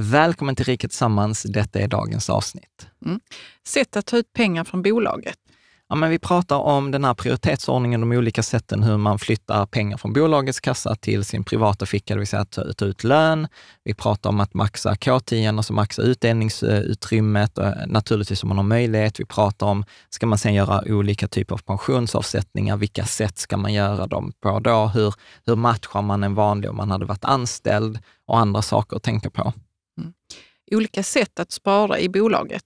Välkommen till Riket Sammans. Detta är dagens avsnitt. Mm. Sätt att ta ut pengar från bolaget. Ja, men vi pratar om den här prioritetsordningen, de olika sätten hur man flyttar pengar från bolagets kassa till sin privata ficka, det vill säga att ta, ut lön. Vi pratar om att maxa K10, alltså maxa utdelningsutrymmet, och eh, naturligtvis om man har möjlighet. Vi pratar om, ska man sen göra olika typer av pensionsavsättningar? Vilka sätt ska man göra dem på då? Hur, hur matchar man en vanlig om man hade varit anställd och andra saker att tänka på? olika sätt att spara i bolaget.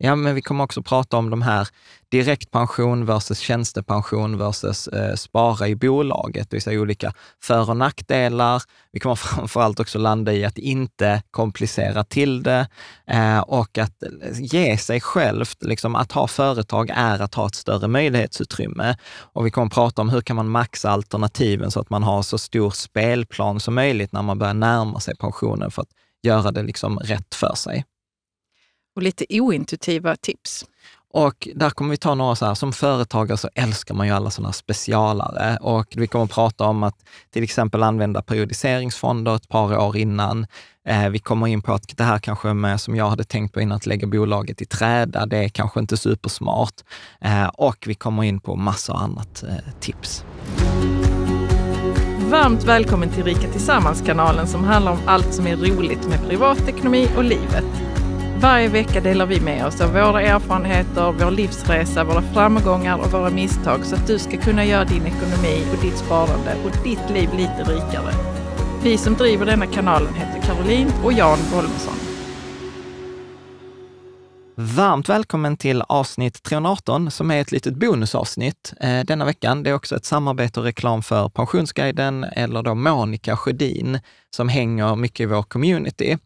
Ja, men vi kommer också prata om de här direktpension versus tjänstepension versus eh, spara i bolaget, det vill säga olika för och nackdelar. Vi kommer framförallt också landa i att inte komplicera till det eh, och att eh, ge sig självt, liksom att ha företag är att ha ett större möjlighetsutrymme. Och vi kommer prata om hur kan man maxa alternativen så att man har så stor spelplan som möjligt när man börjar närma sig pensionen. För att göra det liksom rätt för sig. Och lite ointuitiva tips. Och där kommer vi ta några så här, som företagare så älskar man ju alla sådana specialare och vi kommer att prata om att till exempel använda periodiseringsfonder ett par år innan. Eh, vi kommer in på att det här kanske med, som jag hade tänkt på innan, att lägga bolaget i träda, det är kanske inte supersmart. Eh, och vi kommer in på massor annat eh, tips varmt välkommen till Rika Tillsammans-kanalen som handlar om allt som är roligt med privatekonomi och livet. Varje vecka delar vi med oss av våra erfarenheter, vår livsresa, våra framgångar och våra misstag så att du ska kunna göra din ekonomi och ditt sparande och ditt liv lite rikare. Vi som driver denna kanalen heter Caroline och Jan Bolmesson. Varmt välkommen till avsnitt 318 som är ett litet bonusavsnitt eh, denna veckan. Det är också ett samarbete och reklam för Pensionsguiden eller då Monica Sjödin som hänger mycket i vår community.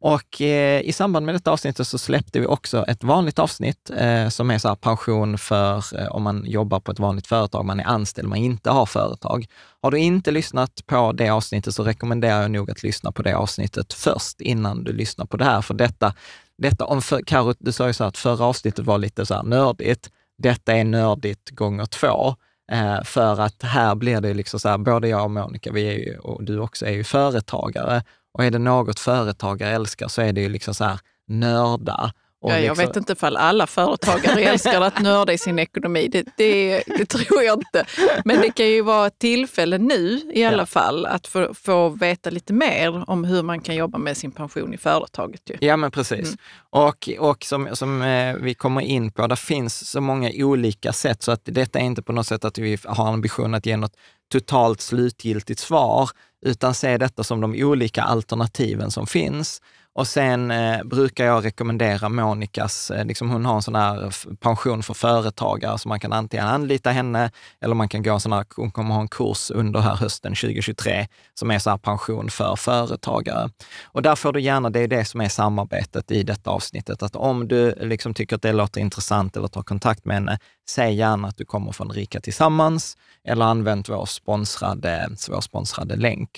Och eh, i samband med detta avsnittet så släppte vi också ett vanligt avsnitt eh, som är så här pension för eh, om man jobbar på ett vanligt företag, man är anställd, man inte har företag. Har du inte lyssnat på det avsnittet så rekommenderar jag nog att lyssna på det avsnittet först innan du lyssnar på det här, för detta detta, om för, Karo, du sa ju så att förra avsnittet var lite så här nördigt. Detta är nördigt gånger två. Eh, för att här blir det liksom så här, både jag och Monica, vi är ju, och du också, är ju företagare. Och är det något företagare älskar så är det ju liksom så här nörda Ja, jag liksom... vet inte ifall alla företagare älskar att nörda i sin ekonomi. Det, det, det, tror jag inte. Men det kan ju vara ett tillfälle nu i alla ja. fall att få, få, veta lite mer om hur man kan jobba med sin pension i företaget. Ju. Ja, men precis. Mm. Och, och som, som eh, vi kommer in på, det finns så många olika sätt så att detta är inte på något sätt att vi har ambition att ge något totalt slutgiltigt svar, utan se detta som de olika alternativen som finns. Och sen eh, brukar jag rekommendera Monikas, eh, liksom hon har en sån här pension för företagare, så man kan antingen anlita henne eller man kan gå en sån här, hon kommer ha en kurs under här hösten 2023 som är så här pension för företagare. Och där får du gärna, det är det som är samarbetet i detta avsnittet, att om du liksom tycker att det låter intressant eller tar kontakt med henne, säg gärna att du kommer från Rika Tillsammans eller använd vår sponsrade, vår sponsrade länk.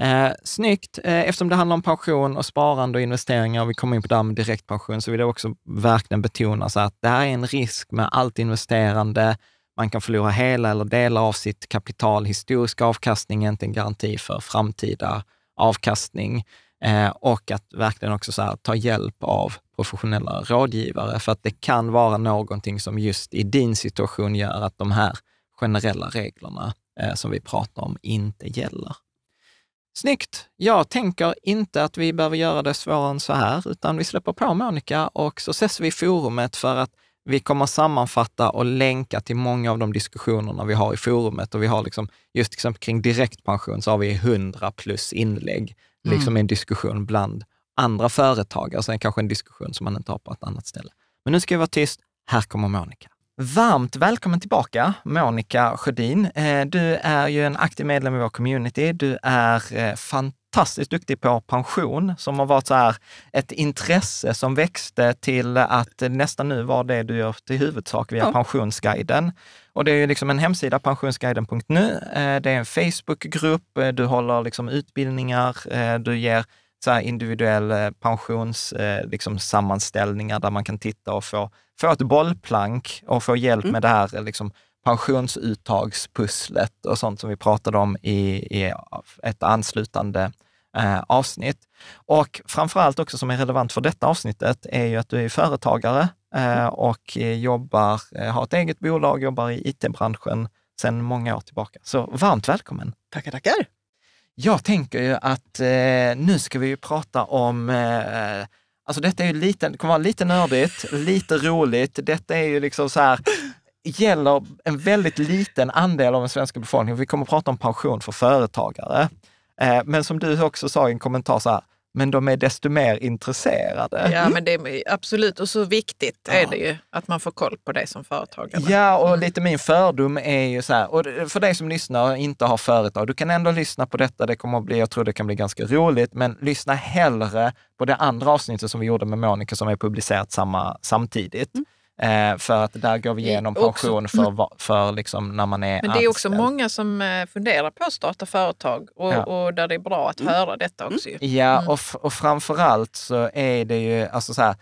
Eh, snyggt. Eh, eftersom det handlar om pension och sparande och investeringar och vi kommer in på det här med direktpension, så vill jag också verkligen betona så att det här är en risk med allt investerande. Man kan förlora hela eller delar av sitt kapital. Historisk avkastning är inte en garanti för framtida avkastning. Eh, och att verkligen också så här, ta hjälp av professionella rådgivare, för att det kan vara någonting som just i din situation gör att de här generella reglerna eh, som vi pratar om inte gäller. Snyggt! Jag tänker inte att vi behöver göra det svårare än så här, utan vi släpper på Monica och så ses vi i forumet för att vi kommer sammanfatta och länka till många av de diskussionerna vi har i forumet. Och vi har liksom, just exempel kring direktpension så har vi 100 plus inlägg, mm. liksom en diskussion bland andra företagare. Sen alltså kanske en diskussion som man inte har på ett annat ställe. Men nu ska jag vara tyst. Här kommer Monica. Varmt välkommen tillbaka, Monica Sjödin. Eh, du är ju en aktiv medlem i vår community. Du är eh, fantastiskt duktig på pension som har varit så här ett intresse som växte till att nästan nu var det du gör till huvudsak via ja. Pensionsguiden. Och det är ju liksom en hemsida, pensionsguiden.nu. Eh, det är en Facebookgrupp, du håller liksom utbildningar, du ger så individuell pensions, liksom där man kan titta och få få ett bollplank och få hjälp mm. med det här liksom, pensionsuttagspusslet och sånt som vi pratade om i, i ett anslutande eh, avsnitt. Och framför allt också som är relevant för detta avsnittet är ju att du är företagare eh, mm. och jobbar, eh, har ett eget bolag, jobbar i it-branschen sedan många år tillbaka. Så varmt välkommen! Tackar, tackar! Jag tänker ju att eh, nu ska vi prata om eh, Alltså detta är ju lite, det kommer vara lite nördigt, lite roligt. Detta är ju liksom så här, gäller en väldigt liten andel av den svenska befolkningen. Vi kommer att prata om pension för företagare. Eh, men som du också sa i en kommentar, så här, men de är desto mer intresserade. Ja, men det är absolut. Och så viktigt ja. är det ju att man får koll på det som företagare. Ja, och mm. lite min fördom är ju så här, och för dig som lyssnar och inte har företag, du kan ändå lyssna på detta. Det kommer att bli, jag tror det kan bli ganska roligt, men lyssna hellre på det andra avsnittet som vi gjorde med Monica som är publicerat samma, samtidigt. Mm. Eh, för att där går vi igenom pension för, mm. för liksom när man är Men det är anställd. också många som eh, funderar på att starta företag och, ja. och där det är bra att mm. höra detta också. Mm. Ja, och, och framförallt så är det ju, alltså så här,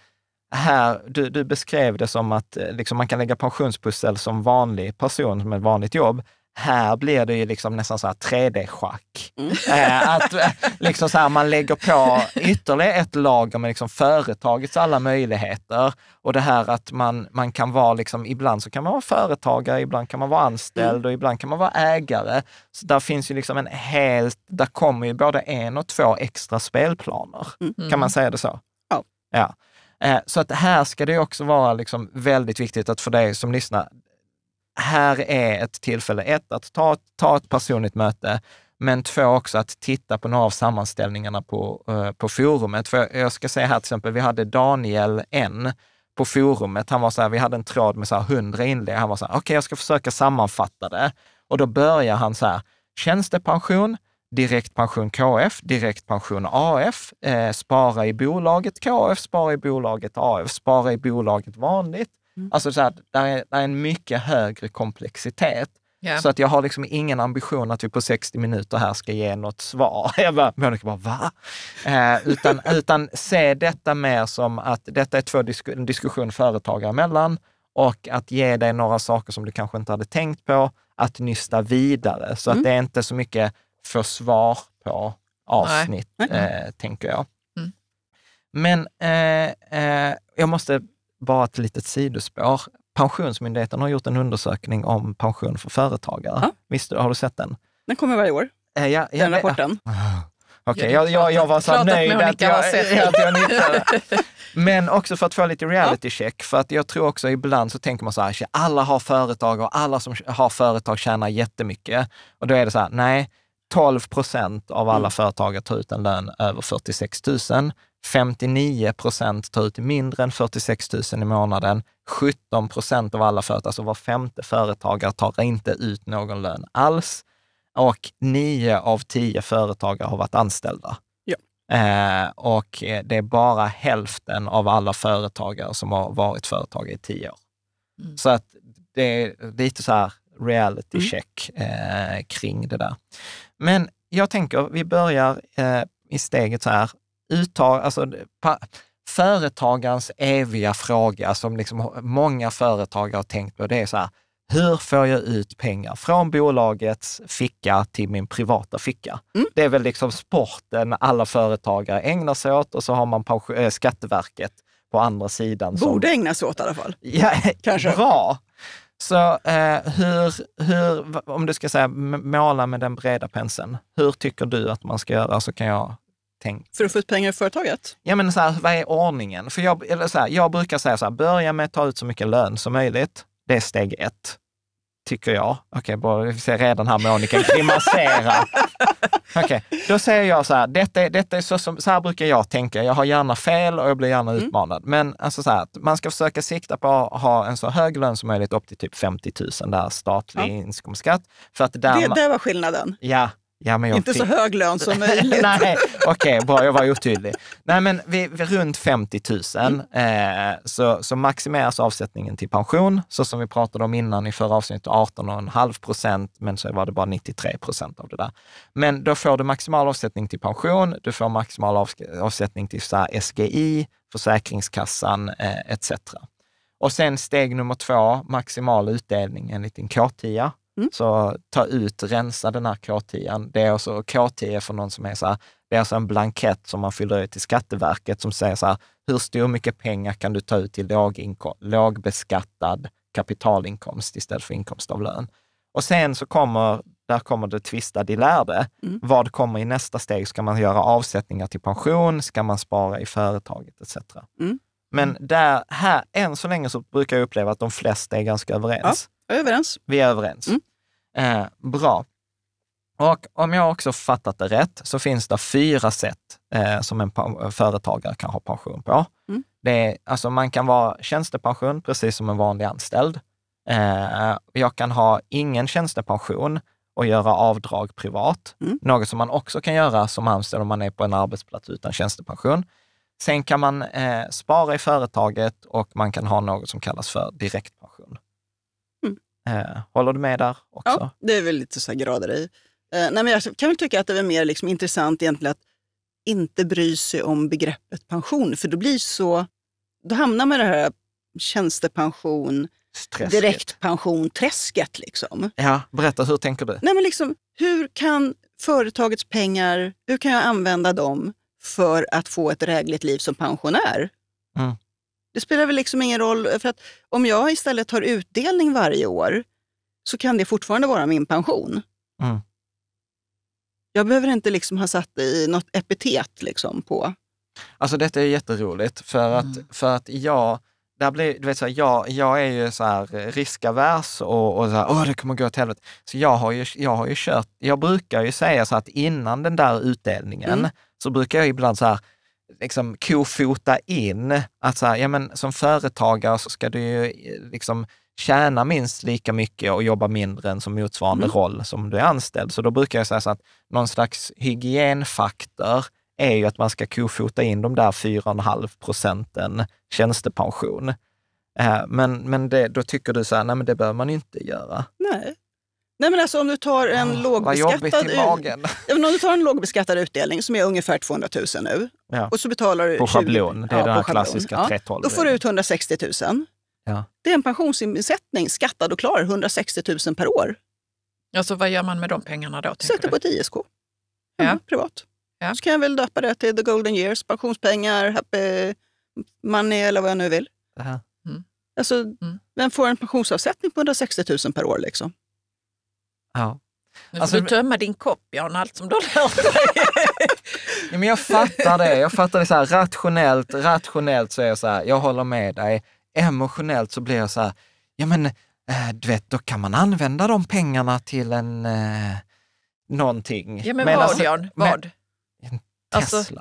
här, du, du beskrev det som att eh, liksom, man kan lägga pensionspussel som vanlig person, med vanligt jobb. Här blir det ju liksom nästan så här 3D-schack. Mm. Eh, att eh, liksom så här, man lägger på ytterligare ett lager med liksom företagets alla möjligheter. Och det här att man, man kan vara, liksom, ibland så kan man vara företagare, ibland kan man vara anställd mm. och ibland kan man vara ägare. Så där finns ju liksom en helt, där kommer ju både en och två extra spelplaner. Mm. Kan man mm. säga det så? Ja. ja. Eh, så att här ska det också vara liksom väldigt viktigt att för dig som lyssnar, här är ett tillfälle, ett, att ta, ta ett personligt möte, men två också att titta på några av sammanställningarna på, eh, på forumet. För jag ska säga här till exempel, vi hade Daniel N på forumet. Han var så här, vi hade en tråd med så här 100 inlägg. Han var så här, okej, okay, jag ska försöka sammanfatta det. Och då börjar han så här, tjänstepension, direktpension KF, direktpension AF, eh, spara i bolaget KF, spara i bolaget AF, spara i bolaget vanligt, Mm. Alltså så här, där, är, där är en mycket högre komplexitet. Yeah. Så att jag har liksom ingen ambition att vi typ på 60 minuter här ska ge något svar. Jag bara, Monica bara, va? Eh, utan, utan se detta mer som att detta är två disk en diskussion företagare emellan och att ge dig några saker som du kanske inte hade tänkt på, att nysta vidare. Så mm. att det är inte så mycket svar på avsnitt, eh, tänker jag. Mm. Men eh, eh jag måste bara ett litet sidospår. Pensionsmyndigheten har gjort en undersökning om pension för företagare. Ja. Visst, har du sett den? Den kommer varje år, eh, ja, ja, den rapporten. Ja. Okej, okay, jag, jag, var så nöjd att, jag, att jag nickade. Men också för att få lite reality check, för att jag tror också ibland så tänker man så här, alla har företag och alla som har företag tjänar jättemycket. Och då är det så här, nej, 12 procent av alla mm. företagare tar ut en lön över 46 000. 59 procent tar ut mindre än 46 000 i månaden. 17 procent av alla företag, alltså var femte företagare, tar inte ut någon lön alls. Och nio av tio företagare har varit anställda. Ja. Eh, och eh, det är bara hälften av alla företagare som har varit företagare i tio år. Mm. Så att det är lite så här reality mm. check eh, kring det där. Men jag tänker, vi börjar eh, i steget så här, uttag, alltså, pa, företagarens eviga fråga som liksom många företagare har tänkt på, det är så här, hur får jag ut pengar från bolagets ficka till min privata ficka? Mm. Det är väl liksom sporten alla företagare ägnar sig åt och så har man eh, Skatteverket på andra sidan. Borde som, ägna sig åt i alla fall. Ja, Kanske. Bra! Så eh, hur, hur, om du ska säga måla med den breda penseln, hur tycker du att man ska göra så kan jag Tänk. För att få ut pengar ur företaget? Ja, men så här, vad är ordningen? För jag, eller så här, jag brukar säga så här, börja med att ta ut så mycket lön som möjligt. Det är steg ett, tycker jag. Okej, okay, vi ser redan här Monica grimasera. Okej, okay, då säger jag så här, detta, detta är så, som, så här brukar jag tänka. Jag har gärna fel och jag blir gärna mm. utmanad. Men alltså så här, man ska försöka sikta på att ha en så hög lön som möjligt, upp till typ 50 000, där statlig ja. inkomstskatt. För att där det, det var skillnaden. Ja, Ja, men inte fick... så hög lön som möjligt. Nej, okej, okay, bra, jag var otydlig. Nej, men vi, vi runt 50 000 mm. eh, så, så maximeras avsättningen till pension, så som vi pratade om innan i förra avsnittet, 18,5 procent, men så var det bara 93 procent av det där. Men då får du maximal avsättning till pension, du får maximal av, avsättning till så SGI, Försäkringskassan eh, etc. Och sen steg nummer två, maximal utdelning enligt din K10 Mm. Så ta ut, rensa den här K10. Det är också, alltså, K10 är för någon som är så här, det är alltså en blankett som man fyller ut till Skatteverket som säger så här, hur stor mycket pengar kan du ta ut till lågbeskattad kapitalinkomst istället för inkomst av lön? Och sen så kommer, där kommer det tvistade i lärde. Mm. Vad kommer i nästa steg? Ska man göra avsättningar till pension? Ska man spara i företaget etc. Mm. Men där, här, än så länge så brukar jag uppleva att de flesta är ganska överens. Ja, överens. Vi är överens. Mm. Eh, bra. Och om jag också fattat det rätt så finns det fyra sätt eh, som en företagare kan ha pension på. Mm. Det är, alltså man kan vara tjänstepension, precis som en vanlig anställd. Eh, jag kan ha ingen tjänstepension och göra avdrag privat, mm. något som man också kan göra som anställd om man är på en arbetsplats utan tjänstepension. Sen kan man eh, spara i företaget och man kan ha något som kallas för direktpension. Eh, håller du med där också? Ja, det är väl lite så här grader i. Eh, nej men jag kan väl tycka att det är mer liksom intressant egentligen att inte bry sig om begreppet pension, för då blir så... Då hamnar man i det här tjänstepension, Träsket. direktpension-träsket. Liksom. Ja, berätta, hur tänker du? Nej, men liksom, hur kan företagets pengar, hur kan jag använda dem för att få ett drägligt liv som pensionär? Mm. Det spelar väl liksom ingen roll, för att om jag istället har utdelning varje år så kan det fortfarande vara min pension. Mm. Jag behöver inte liksom ha satt i något epitet liksom på... Alltså detta är jätteroligt för att, mm. för att jag, där blir, du vet, så här, jag, jag är ju så här riskavers och, och så här, åh det kommer gå åt helvete. Så jag har ju, jag har ju kört, jag brukar ju säga så att innan den där utdelningen mm. så brukar jag ibland så här, liksom kofota in att så här, ja, men som företagare så ska du ju eh, liksom tjäna minst lika mycket och jobba mindre än som motsvarande mm. roll som du är anställd. Så då brukar jag säga så att någon slags hygienfaktor är ju att man ska kofota in de där 4,5 procenten tjänstepension. Eh, men, men det, då tycker du så här, nej men det behöver man inte göra. Nej. Nej, men alltså, om, du tar en oh, lågbeskattad ut... om du tar en lågbeskattad utdelning som är ungefär 200 000 nu ja. och så betalar du... På 20... schablon, det är ja, den här klassiska ja. 312. Då får du ut 160 000. Ja. Det är en pensionsinsättning, skattad och klar, 160 000 per år. Alltså vad gör man med de pengarna då? Sätter på ett ISK, mm, ja. privat. Ja. Så kan jag väl döpa det till the golden years, pensionspengar, happy money eller vad jag nu vill. Uh -huh. mm. Alltså, mm. vem får en pensionsavsättning på 160 000 per år liksom? Ja. Nu får alltså, du tömma din kopp, Jan, allt som du har lärt dig. ja, men jag fattar det. Jag fattar det så här, rationellt, rationellt så är jag så här, jag håller med dig. Emotionellt så blir jag så här, ja men eh, du vet, då kan man använda de pengarna till en eh, någonting. Ja men, men vad alltså, Jan, vad? Alltså- men, Tesla. Alltså...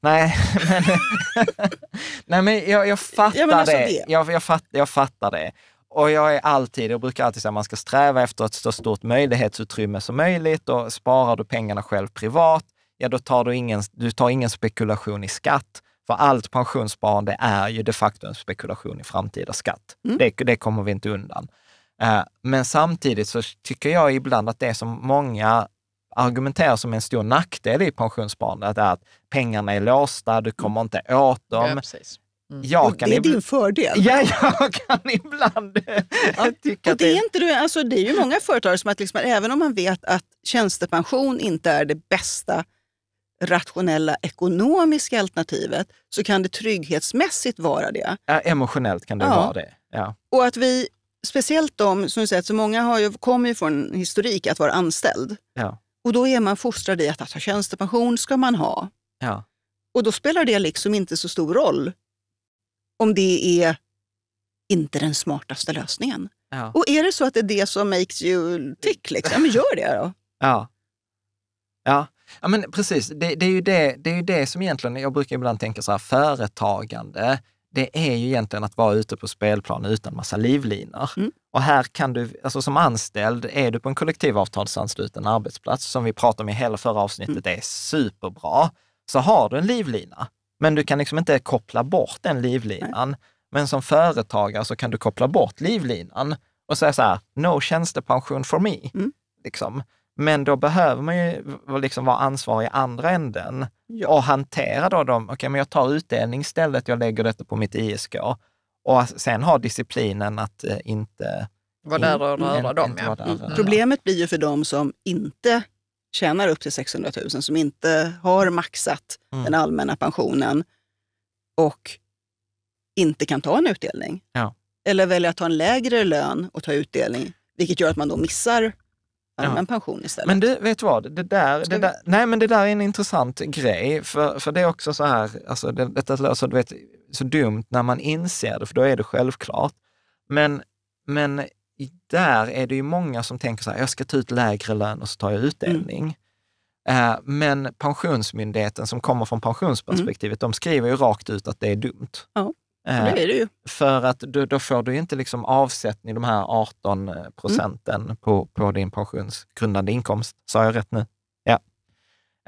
Nej, men, nej, men jag, jag fattar ja, alltså det. det. Jag, jag, fatt, jag fattar det. Och jag är alltid, jag brukar alltid säga att man ska sträva efter ett så stort möjlighetsutrymme som möjligt och sparar du pengarna själv privat, ja då tar du ingen, du tar ingen spekulation i skatt. För allt pensionssparande är ju de facto en spekulation i framtida skatt. Mm. Det, det, kommer vi inte undan. Eh, men samtidigt så tycker jag ibland att det som många argumenterar som en stor nackdel i pensionssparandet är att pengarna är låsta, du kommer mm. inte åt dem. Ja, Mm. Jag kan det är din fördel. Ja, jag kan ibland eh, ja. tycka och det. Är det... inte, alltså, det är ju många företag som att liksom, även om man vet att tjänstepension inte är det bästa rationella ekonomiska alternativet så kan det trygghetsmässigt vara det. Ja, emotionellt kan det ja. vara det. Ja. Och att vi, speciellt de, som du säger, så många har ju, kommer ju från en historik att vara anställd. Ja. Och då är man fostrad i att, att ha tjänstepension ska man ha. Ja. Och då spelar det liksom inte så stor roll om det är inte den smartaste lösningen. Ja. Och är det så att det är det som makes you tick, liksom, men gör det då. Ja. Ja, ja men precis. Det, det, är ju det, det är ju det som egentligen, jag brukar ibland tänka så här, företagande, det är ju egentligen att vara ute på spelplanen utan massa livlinor. Mm. Och här kan du, alltså som anställd, är du på en kollektivavtalsansluten arbetsplats, som vi pratade om i hela förra avsnittet, mm. det är superbra, så har du en livlina. Men du kan liksom inte koppla bort den livlinan. Nej. Men som företagare så kan du koppla bort livlinan och säga så här, no tjänstepension for me. Mm. Liksom. Men då behöver man ju liksom vara ansvarig i andra änden ja. och hantera då de, okej, okay, men jag tar utdelning istället, jag lägger detta på mitt ISK och sen ha disciplinen att eh, inte vara där och röra dem. Ja. Mm. Problemet blir ju för de som inte tjänar upp till 600 000 som inte har maxat mm. den allmänna pensionen och inte kan ta en utdelning. Ja. Eller väljer att ta en lägre lön och ta utdelning, vilket gör att man då missar allmän ja. pension istället. Men du, vet du vad? Det där, det där, nej, men det där är en intressant grej, för, för det är också så här, alltså, det, detta låter så dumt när man inser det, för då är det självklart. Men, men där är det ju många som tänker så här, jag ska ta ut lägre lön och så tar jag mm. utdelning. Mm. men Pensionsmyndigheten som kommer från pensionsperspektivet, mm. de skriver ju rakt ut att det är dumt. Ja, det eh, är det ju. För att då, då får du ju inte liksom avsättning, de här 18 procenten mm. på, på din pensionsgrundande inkomst. Sa jag rätt nu? Ja.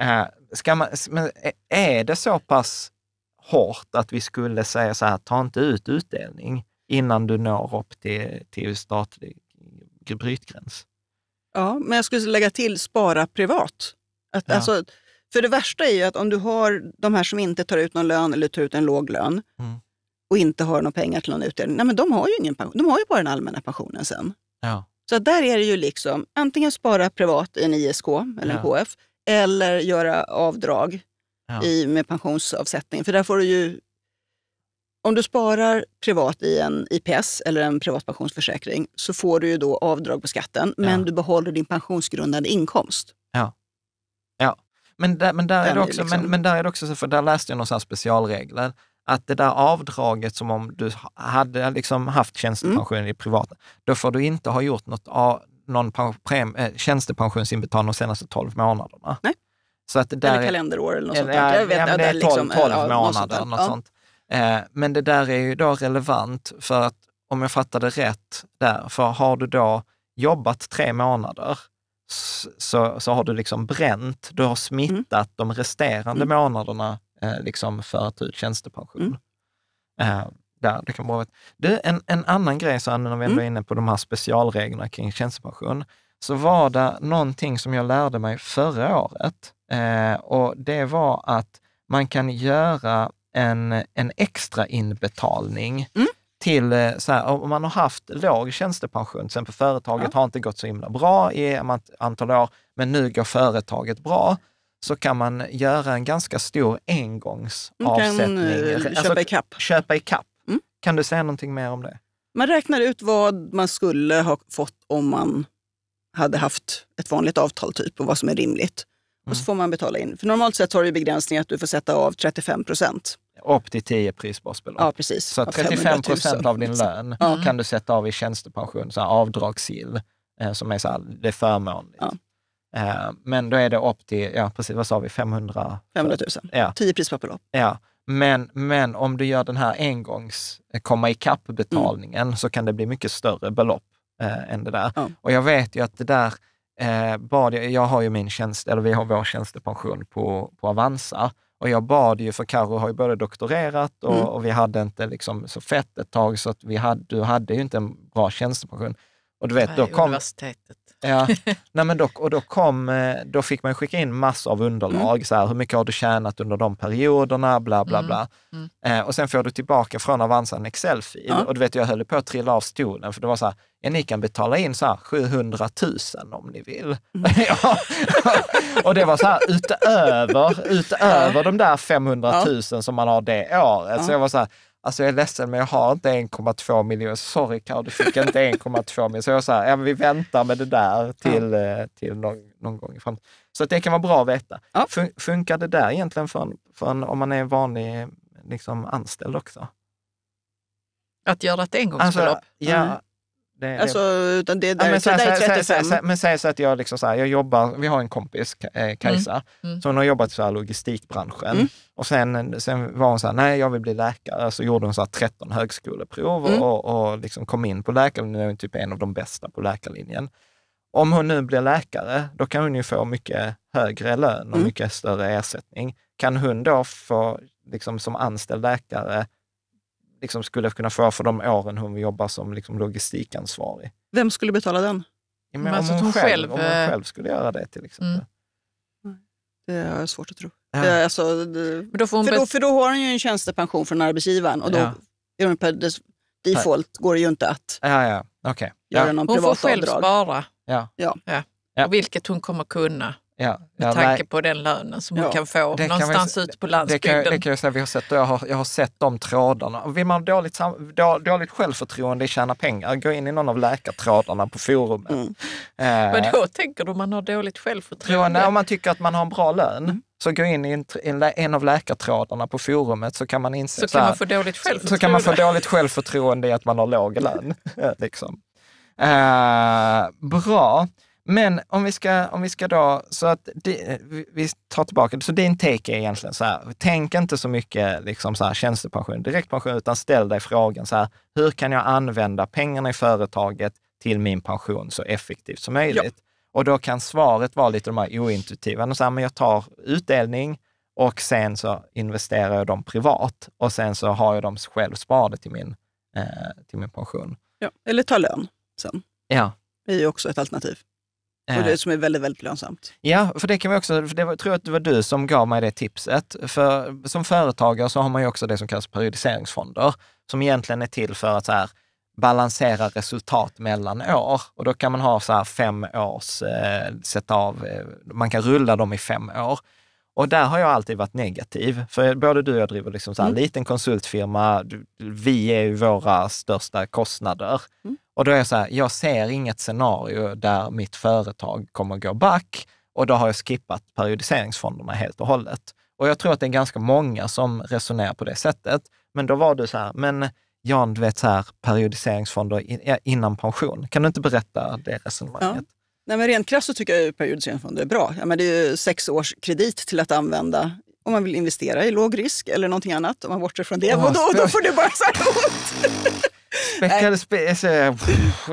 Eh, ska man, men är det så pass hårt att vi skulle säga så här, ta inte ut utdelning innan du når upp till, till statlig brytgräns. Ja, men jag skulle lägga till spara privat. Att, ja. alltså, för det värsta är ju att om du har de här som inte tar ut någon lön eller tar ut en låg lön mm. och inte har några pengar till någon utdelning, nej men de har ju ingen pension. De har ju bara den allmänna pensionen sen. Ja. Så där är det ju liksom antingen spara privat i en ISK eller en KF eller göra avdrag i, med pensionsavsättning. För där får du ju om du sparar privat i en IPS eller en privatpensionsförsäkring så får du ju då avdrag på skatten, men ja. du behåller din pensionsgrundande inkomst. Ja. ja. Men, där, men, där är det också, liksom... men, men där är det också så, för där läste jag några specialregler, att det där avdraget som om du hade liksom haft tjänstepension mm. i privat, då får du inte ha gjort något, någon prem, eh, tjänstepensionsinbetalning de senaste 12 månaderna. Nej. Så att det där eller kalenderår eller något sånt. Där. Jag det är 12, månader, liksom, eh, ja, något sånt. Något sånt. Eh, men det där är ju då relevant för att om jag fattade rätt där, för har du då jobbat tre månader så, så har du liksom bränt, du har mm. smittat mm. de resterande mm. månaderna eh, liksom för att ta ut tjänstepension. Mm. Eh, där, det kan vara du, en, en annan grej, så när vi ändå mm. är inne på de här specialreglerna kring tjänstepension, så var det någonting som jag lärde mig förra året eh, och det var att man kan göra en, en extra inbetalning mm. till, eh, så här, om man har haft låg tjänstepension, till exempel företaget ja. har inte gått så himla bra i ett antal år, men nu går företaget bra så kan man göra en ganska stor engångsavsättning. Man kan, köpa ikapp. Alltså, köpa ikapp. Mm. Kan du säga någonting mer om det? Man räknar ut vad man skulle ha fått om man hade haft ett vanligt avtal typ och vad som är rimligt. Och så mm. får man betala in. För normalt sett har du begränsningen att du får sätta av 35 procent. Upp till 10 prisbasbelopp. Ja, precis. Så 35 procent av din lön mm. kan du sätta av i tjänstepension, så avdragsgill, eh, som är så här, det är förmånligt. Ja. Eh, men då är det upp till, ja precis, vad sa vi, 500? 500 000. Ja. 10 prisbasbelopp. Ja. Men, men om du gör den här engångs eh, komma ikapp-betalningen mm. så kan det bli mycket större belopp eh, än det där. Mm. Och jag vet ju att det där, eh, bad jag, jag har ju min tjänst, eller vi har vår tjänstepension på, på Avanza. Och jag bad ju, för Karo har ju både doktorerat och, mm. och, vi hade inte liksom så fett ett tag, så att vi hade, du hade ju inte en bra tjänstepension. Och du vet, då kom, universitetet. Ja. Nej, men då, och då, kom, eh, då fick man skicka in massor av underlag, mm. så här, hur mycket har du tjänat under de perioderna, bla bla mm, bla. Mm. Eh, och sen får du tillbaka från Avanza en Excel-fil. Ja. Och du vet, jag höll på att trilla av stolen, för det var så här, ja, ni kan betala in så här 700 000 om ni vill. Mm. ja. och det var så här, utöver, utöver de där 500 000 som man har det året. Så jag var så här, alltså jag är ledsen men jag har inte 1,2 miljoner. Sorry Karo, du fick inte 1,2 miljoner. Så jag sa, ja, vi väntar med det där till, ja. Eh, till någon, någon gång fram. Så det kan vara bra att veta. Ja. Fun funkar det där egentligen för, en, för en, om man är vanlig liksom, anställd också? Att göra ett engångsbelopp? Alltså, ja, mm. Det, alltså, det... utan det är där, ja, men, så, så, där så, 35. Så, men säg så att jag, liksom så här, jag jobbar, vi har en kompis, eh, mm. Kajsa, mm. Mm. har jobbat i logistikbranschen. Mm. Och sen, sen var hon så här, nej jag vill bli läkare, så gjorde hon så här 13 högskoleprov och, mm. och, och liksom kom in på läkarlinjen, hon är typ en av de bästa på läkarlinjen. Om hon nu blir läkare, då kan hon ju få mycket högre lön och mm. mycket större ersättning. Kan hon då få, liksom, som anställd läkare, liksom skulle kunna få för de åren hon jobbar som liksom logistikansvarig. Vem skulle betala den? Ja, men men om, alltså, hon själv, själv, om hon eh, själv skulle göra det till exempel. Mm. Det har jag svårt att tro. Ja. Alltså, det, då för, då, för då har hon ju en tjänstepension från arbetsgivaren och då ja. är hon per default går det ju inte att ja, ja. Okay. göra någon privat Hon får själv avdrag. spara, ja. Ja. Och vilket hon kommer kunna. Ja, ja, med tanke nej. på den lönen som ja, man kan få det någonstans ute på landsbygden. Det kan, det kan jag säga, vi har sett, jag, har, jag har sett de trådarna. Vill man dåligt, då, dåligt självförtroende i tjäna pengar, gå in i någon av läkartrådarna på forumet. Mm. Eh, Men då tänker du man har dåligt självförtroende? Om man tycker att man har en bra lön, mm. Så gå in i en, en, av läkartrådarna på forumet så kan man inse... Så, så, kan, man få dåligt självförtroende. så, så kan man få dåligt självförtroende i att man har låg lön. liksom. eh, bra. Men om vi ska, om vi ska då, så att det, vi tar tillbaka det. Så din take är egentligen så här, tänk inte så mycket liksom så här, tjänstepension, direktpension, utan ställ dig frågan så här, hur kan jag använda pengarna i företaget till min pension så effektivt som möjligt? Ja. Och då kan svaret vara lite de här ointuitiva, så här, men jag tar utdelning och sen så investerar jag dem privat och sen så har jag dem själv sparade till min, eh, till min pension. Ja, eller ta lön sen. Ja. Det är ju också ett alternativ. Eh. det som är väldigt, väldigt lönsamt. Ja, för det kan vi också, för det var, tror jag att det var du som gav mig det tipset. För som företagare så har man ju också det som kallas periodiseringsfonder, som egentligen är till för att så här, balansera resultat mellan år. Och då kan man ha så här fem års, eh, sätta av, eh, man kan rulla dem i fem år. Och där har jag alltid varit negativ, för både du och jag driver liksom så här, mm. liten konsultfirma, vi är ju våra största kostnader. Mm. Och då är jag så här, jag ser inget scenario där mitt företag kommer gå back och då har jag skippat periodiseringsfonderna helt och hållet. Och jag tror att det är ganska många som resonerar på det sättet. Men då var du så här, men Jan, du vet så här, periodiseringsfonder innan pension. Kan du inte berätta det resonemanget? Ja. Nej, men rent krasst så tycker jag ju periodiseringsfonder är bra. Ja, men det är ju sex års kredit till att använda om man vill investera i låg risk eller någonting annat. Om man bortser från det, oh, och då, då får det bara så här ont. Späckade spe, alltså,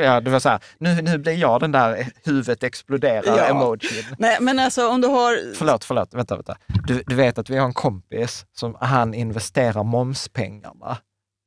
ja, det var så här, nu, nu blir jag den där huvudet exploderar-emojin. Ja. Nej, men alltså om du har... Förlåt, förlåt, vänta, vänta. Du, du vet att vi har en kompis som han investerar momspengarna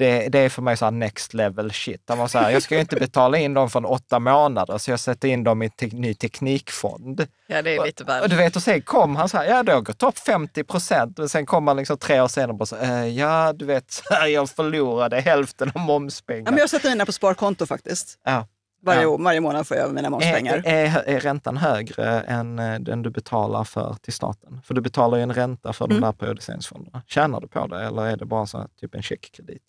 det, det är för mig så här next level shit. Han var så här, jag ska ju inte betala in dem från åtta månader, så jag sätter in dem i te ny teknikfond. Ja, det är lite väl. Och, du vet, och sen kom han så här, ja det har gått upp 50 procent, men sen kom han liksom tre år senare och bara så här, eh, ja du vet, så här, jag förlorade hälften av momspengarna. Ja, men jag sätter mina på sparkonto faktiskt. Ja. Varje, ja. varje månad får jag över mina momspengar. Är, är, är, räntan högre än eh, den du betalar för till staten? För du betalar ju en ränta för mm. de där periodiseringsfonderna. Tjänar du på det eller är det bara så här, typ en checkkredit?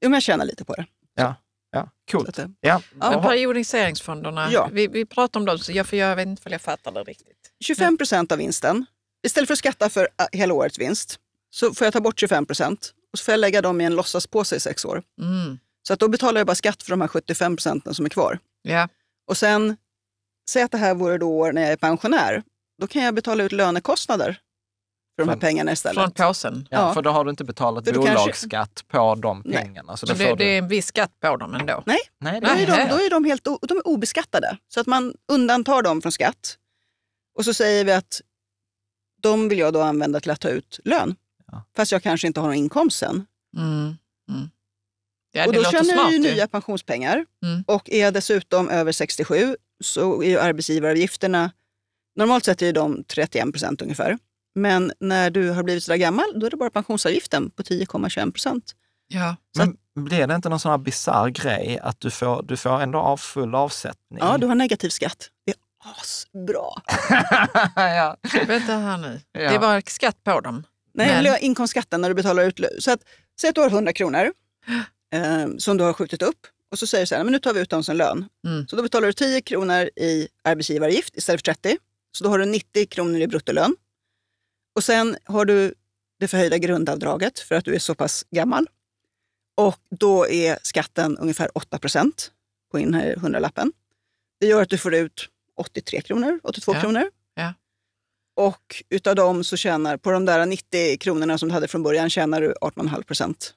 Jo, men jag tjänar lite på det. Ja. Ja, coolt. Det, ja. Ja. Men periodiseringsfonderna, ja. vi, vi pratar om dem, så jag, för jag vet inte om jag fattar det riktigt. 25 procent av vinsten. Istället för att skatta för äh, hela årets vinst så får jag ta bort 25 procent och så får jag lägga dem i en låtsaspåse i sex år. Mm. Så att då betalar jag bara skatt för de här 75 procenten som är kvar. Ja. Och sen, säg att det här vore då när jag är pensionär. Då kan jag betala ut lönekostnader för de här pengarna istället. Från påsen? Ja, ja. för då har du inte betalat bolagsskatt kanske... på de pengarna. Nej. Så det, det, det, är en viss skatt på dem ändå? Nej, Nej då, är de, då är de helt de är obeskattade. Så att man undantar dem från skatt. Och så säger vi att de vill jag då använda till att ta ut lön. Ja. Fast jag kanske inte har någon inkomst sen. Mm. Mm. Ja, och då tjänar jag ju nya pensionspengar. Mm. Och är jag dessutom över 67 så är ju arbetsgivaravgifterna, normalt sett är de 31 procent ungefär. Men när du har blivit sådär gammal, då är det bara pensionsavgiften på 10,21 procent. Ja. men blir det inte någon sån här bisarr grej att du får, du får ändå av full avsättning? Ja, du har negativ skatt. Det är asbra! ja. Vänta här nu. Ja. Det var skatt på dem. Nej, men... inkomstskatten när du betalar ut Så att, säg att du har 100 kronor eh, som du har skjutit upp och så säger du så här, men nu tar vi ut dem som lön. Mm. Så då betalar du 10 kronor i arbetsgivaravgift istället för 30. Så då har du 90 kronor i bruttolön. Och sen har du det förhöjda grundavdraget för att du är så pass gammal. Och då är skatten ungefär 8 procent på in hundralappen. Det gör att du får ut 83 kronor, 82 ja. kronor. Ja. Och utav dem så tjänar, på de där 90 kronorna som du hade från början, tjänar du 18,5 procent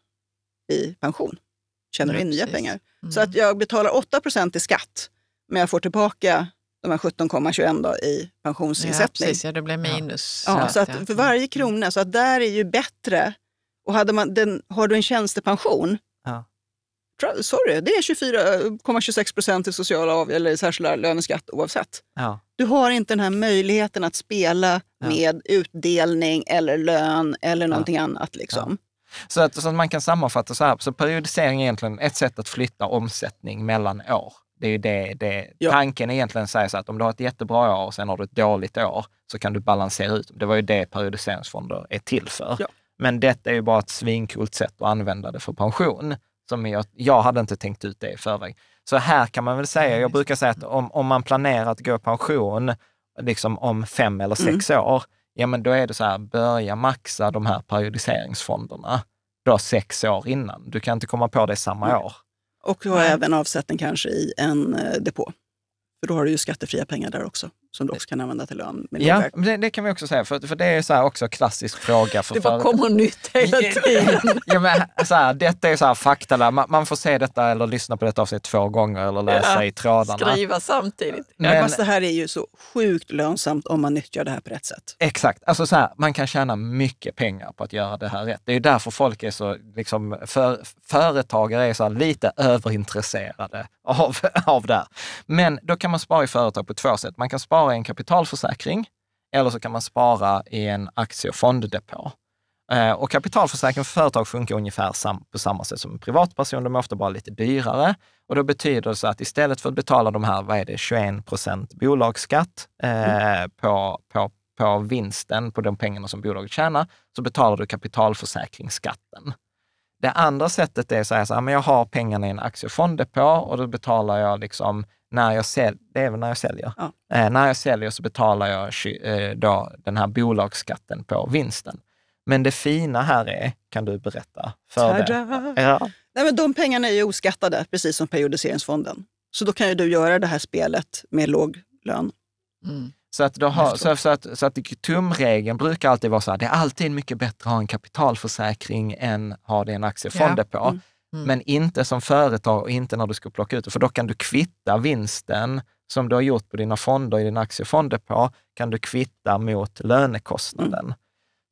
i pension. Tjänar du ja, in nya pengar. Mm. Så att jag betalar 8 procent i skatt, men jag får tillbaka de här 17,21 då i pensionsinsättning. Ja, precis, ja, det blir minus. Ja. så att för varje mm. krona, så att där är ju bättre. Och hade man den, har du en tjänstepension, ja. sorry, det är 24,26 procent i sociala av, eller särskilda löneskatt oavsett. Ja. Du har inte den här möjligheten att spela med utdelning eller lön eller någonting annat. Liksom. Så, att, så att man kan sammanfatta så här, så periodisering är egentligen ett sätt att flytta omsättning mellan år. Det är ju det, det ja. tanken egentligen säger så att om du har ett jättebra år och sen har du ett dåligt år så kan du balansera ut. Det var ju det periodiseringsfonder är till för. Ja. Men detta är ju bara ett svinkult sätt att använda det för pension. Som jag, jag hade inte tänkt ut det i förväg. Så här kan man väl säga, jag brukar säga att om, om man planerar att gå i pension liksom om fem eller sex mm. år, ja men då är det så här, börja maxa de här periodiseringsfonderna då sex år innan. Du kan inte komma på det samma år. Och du har ja. även avsättning kanske i en eh, depå. För då har du ju skattefria pengar där också som du också kan använda till lön. Ja, det, det, kan vi också säga, för, för det är så också klassisk fråga. För det bara kommer nytt hela tiden. ja, men, så här, detta är så här fakta, man, man, får se detta eller lyssna på detta av sig två gånger eller läsa ja, i trådarna. Skriva samtidigt. Men, ja, fast det här är ju så sjukt lönsamt om man nyttjar det här på rätt sätt. Exakt, alltså så här, man kan tjäna mycket pengar på att göra det här rätt. Det är ju därför folk är så, liksom, för, företagare är så här, lite överintresserade av, av det här. Men då kan man spara i företag på två sätt. Man kan spara i en kapitalförsäkring eller så kan man spara i en aktie och fonddepå. Eh, och kapitalförsäkring för företag funkar ungefär sam på samma sätt som en privatperson. De är ofta bara lite dyrare. Och då betyder det så att istället för att betala de här, vad är det, 21 procent bolagsskatt eh, mm. på, på, på vinsten, på de pengarna som bolaget tjänar, så betalar du kapitalförsäkringsskatten. Det andra sättet är att säga så här, men jag har pengarna i en aktiefonddepå och då betalar jag liksom när jag säljer, det är väl när jag säljer, ja. eh, när jag säljer så betalar jag eh, då den här bolagsskatten på vinsten. Men det fina här är, kan du berätta för Tada! det? Ja. Nej, men de pengarna är ju oskattade, precis som periodiseringsfonden. Så då kan ju du göra det här spelet med låg lön. Mm. Så att, har, så, så, att, så att tumregeln brukar alltid vara så här, det är alltid mycket bättre att ha en kapitalförsäkring än att ha det i en aktiefonddepå. Ja. Mm. Mm. Men inte som företag och inte när du ska plocka ut det, för då kan du kvitta vinsten som du har gjort på dina fonder i din aktiefonddepå, kan du kvitta mot lönekostnaden. Mm.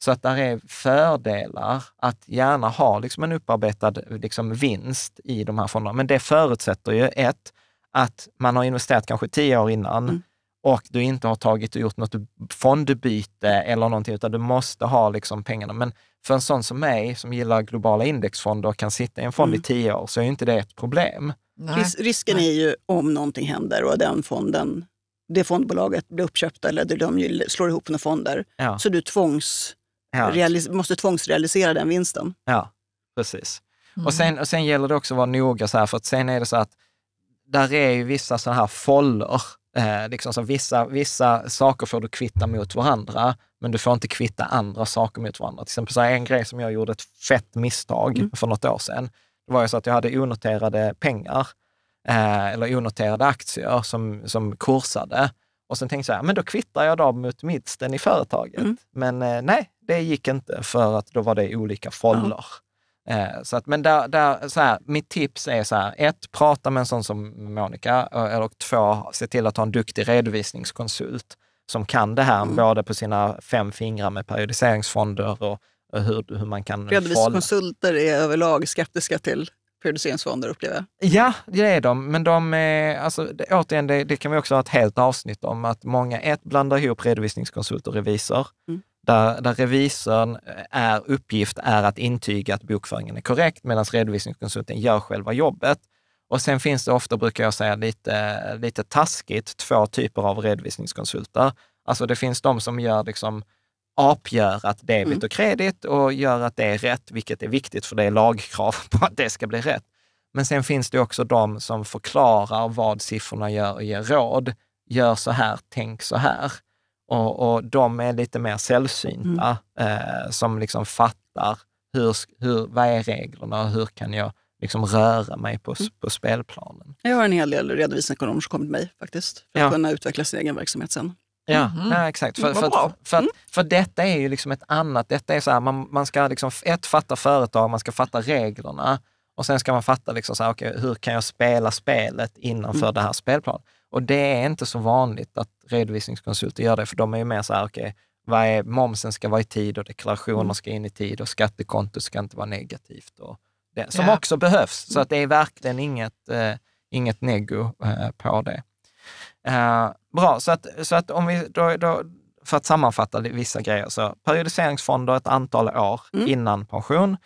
Så att där är fördelar att gärna ha liksom en upparbetad liksom vinst i de här fonderna. Men det förutsätter ju ett, att man har investerat kanske tio år innan, mm och du inte har tagit och gjort något fondbyte eller någonting, utan du måste ha liksom pengarna. Men för en sån som mig, som gillar globala indexfonder och kan sitta i en fond mm. i tio år, så är inte det ett problem. Ris risken Nej. är ju om någonting händer och den fonden, det fondbolaget blir uppköpt eller de slår ihop några fonder, ja. så du tvångs, ja. måste tvångsrealisera den vinsten. Ja, precis. Mm. Och, sen, och sen gäller det också att vara noga, så här, för att sen är det så att där är ju vissa sådana här foller Eh, liksom så alltså, vissa, vissa saker får du kvitta mot varandra, men du får inte kvitta andra saker mot varandra. Till exempel så en grej som jag gjorde ett fett misstag mm. för något år sedan. Det var ju så att jag hade onoterade pengar eh, eller onoterade aktier som, som kursade. Och sen tänkte jag, men då kvittar jag dem mot vinsten i företaget. Mm. Men eh, nej, det gick inte för att då var det olika fållor. Eh, så att, men där, där, så här, mitt tips är så här, ett, prata med en sån som Monica, Och eh, två, se till att ha en duktig redovisningskonsult som kan det här, mm. både på sina fem fingrar med periodiseringsfonder och, och hur, hur man kan... Redovisningskonsulter är överlag skeptiska till periodiseringsfonder upplever jag. Ja, det är de. Men de är, alltså, återigen, det, det, kan vi också ha ett helt avsnitt om, att många, ett, blandar ihop redovisningskonsult och revisor. Mm där, där revisorn eh, är, uppgift är att intyga att bokföringen är korrekt, medan redovisningskonsulten gör själva jobbet. Och sen finns det ofta, brukar jag säga lite, lite taskigt, två typer av redovisningskonsulter. Alltså det finns de som gör liksom apgörat debit mm. och kredit och gör att det är rätt, vilket är viktigt för det är lagkrav på att det ska bli rätt. Men sen finns det också de som förklarar vad siffrorna gör och ger råd. Gör så här, tänk så här. Och, och de är lite mer sällsynta mm. eh, som liksom fattar hur, hur, vad är reglerna och hur kan jag liksom röra mig på, mm. på spelplanen. Jag har en hel del redovisningsekonomer som kommit till mig faktiskt, för att ja. kunna utveckla sin egen verksamhet sen. Ja, mm. ja exakt. För, mm, för, att, mm. för, för detta är ju liksom ett annat, detta är så här, man, man ska liksom, ett, fatta företag, man ska fatta reglerna och sen ska man fatta liksom så här, okay, hur kan jag spela spelet innanför mm. det här spelplanen. Och det är inte så vanligt att redovisningskonsulter gör det, för de är ju mer så här, okej, okay, momsen ska vara i tid och deklarationer mm. ska in i tid och skattekonto ska inte vara negativt. Och det, som ja. också behövs, så mm. att det är verkligen inget, eh, inget neggo eh, på det. Eh, bra, så att, så att om vi då, då, för att sammanfatta vissa grejer, så periodiseringsfonder ett antal år mm. innan pension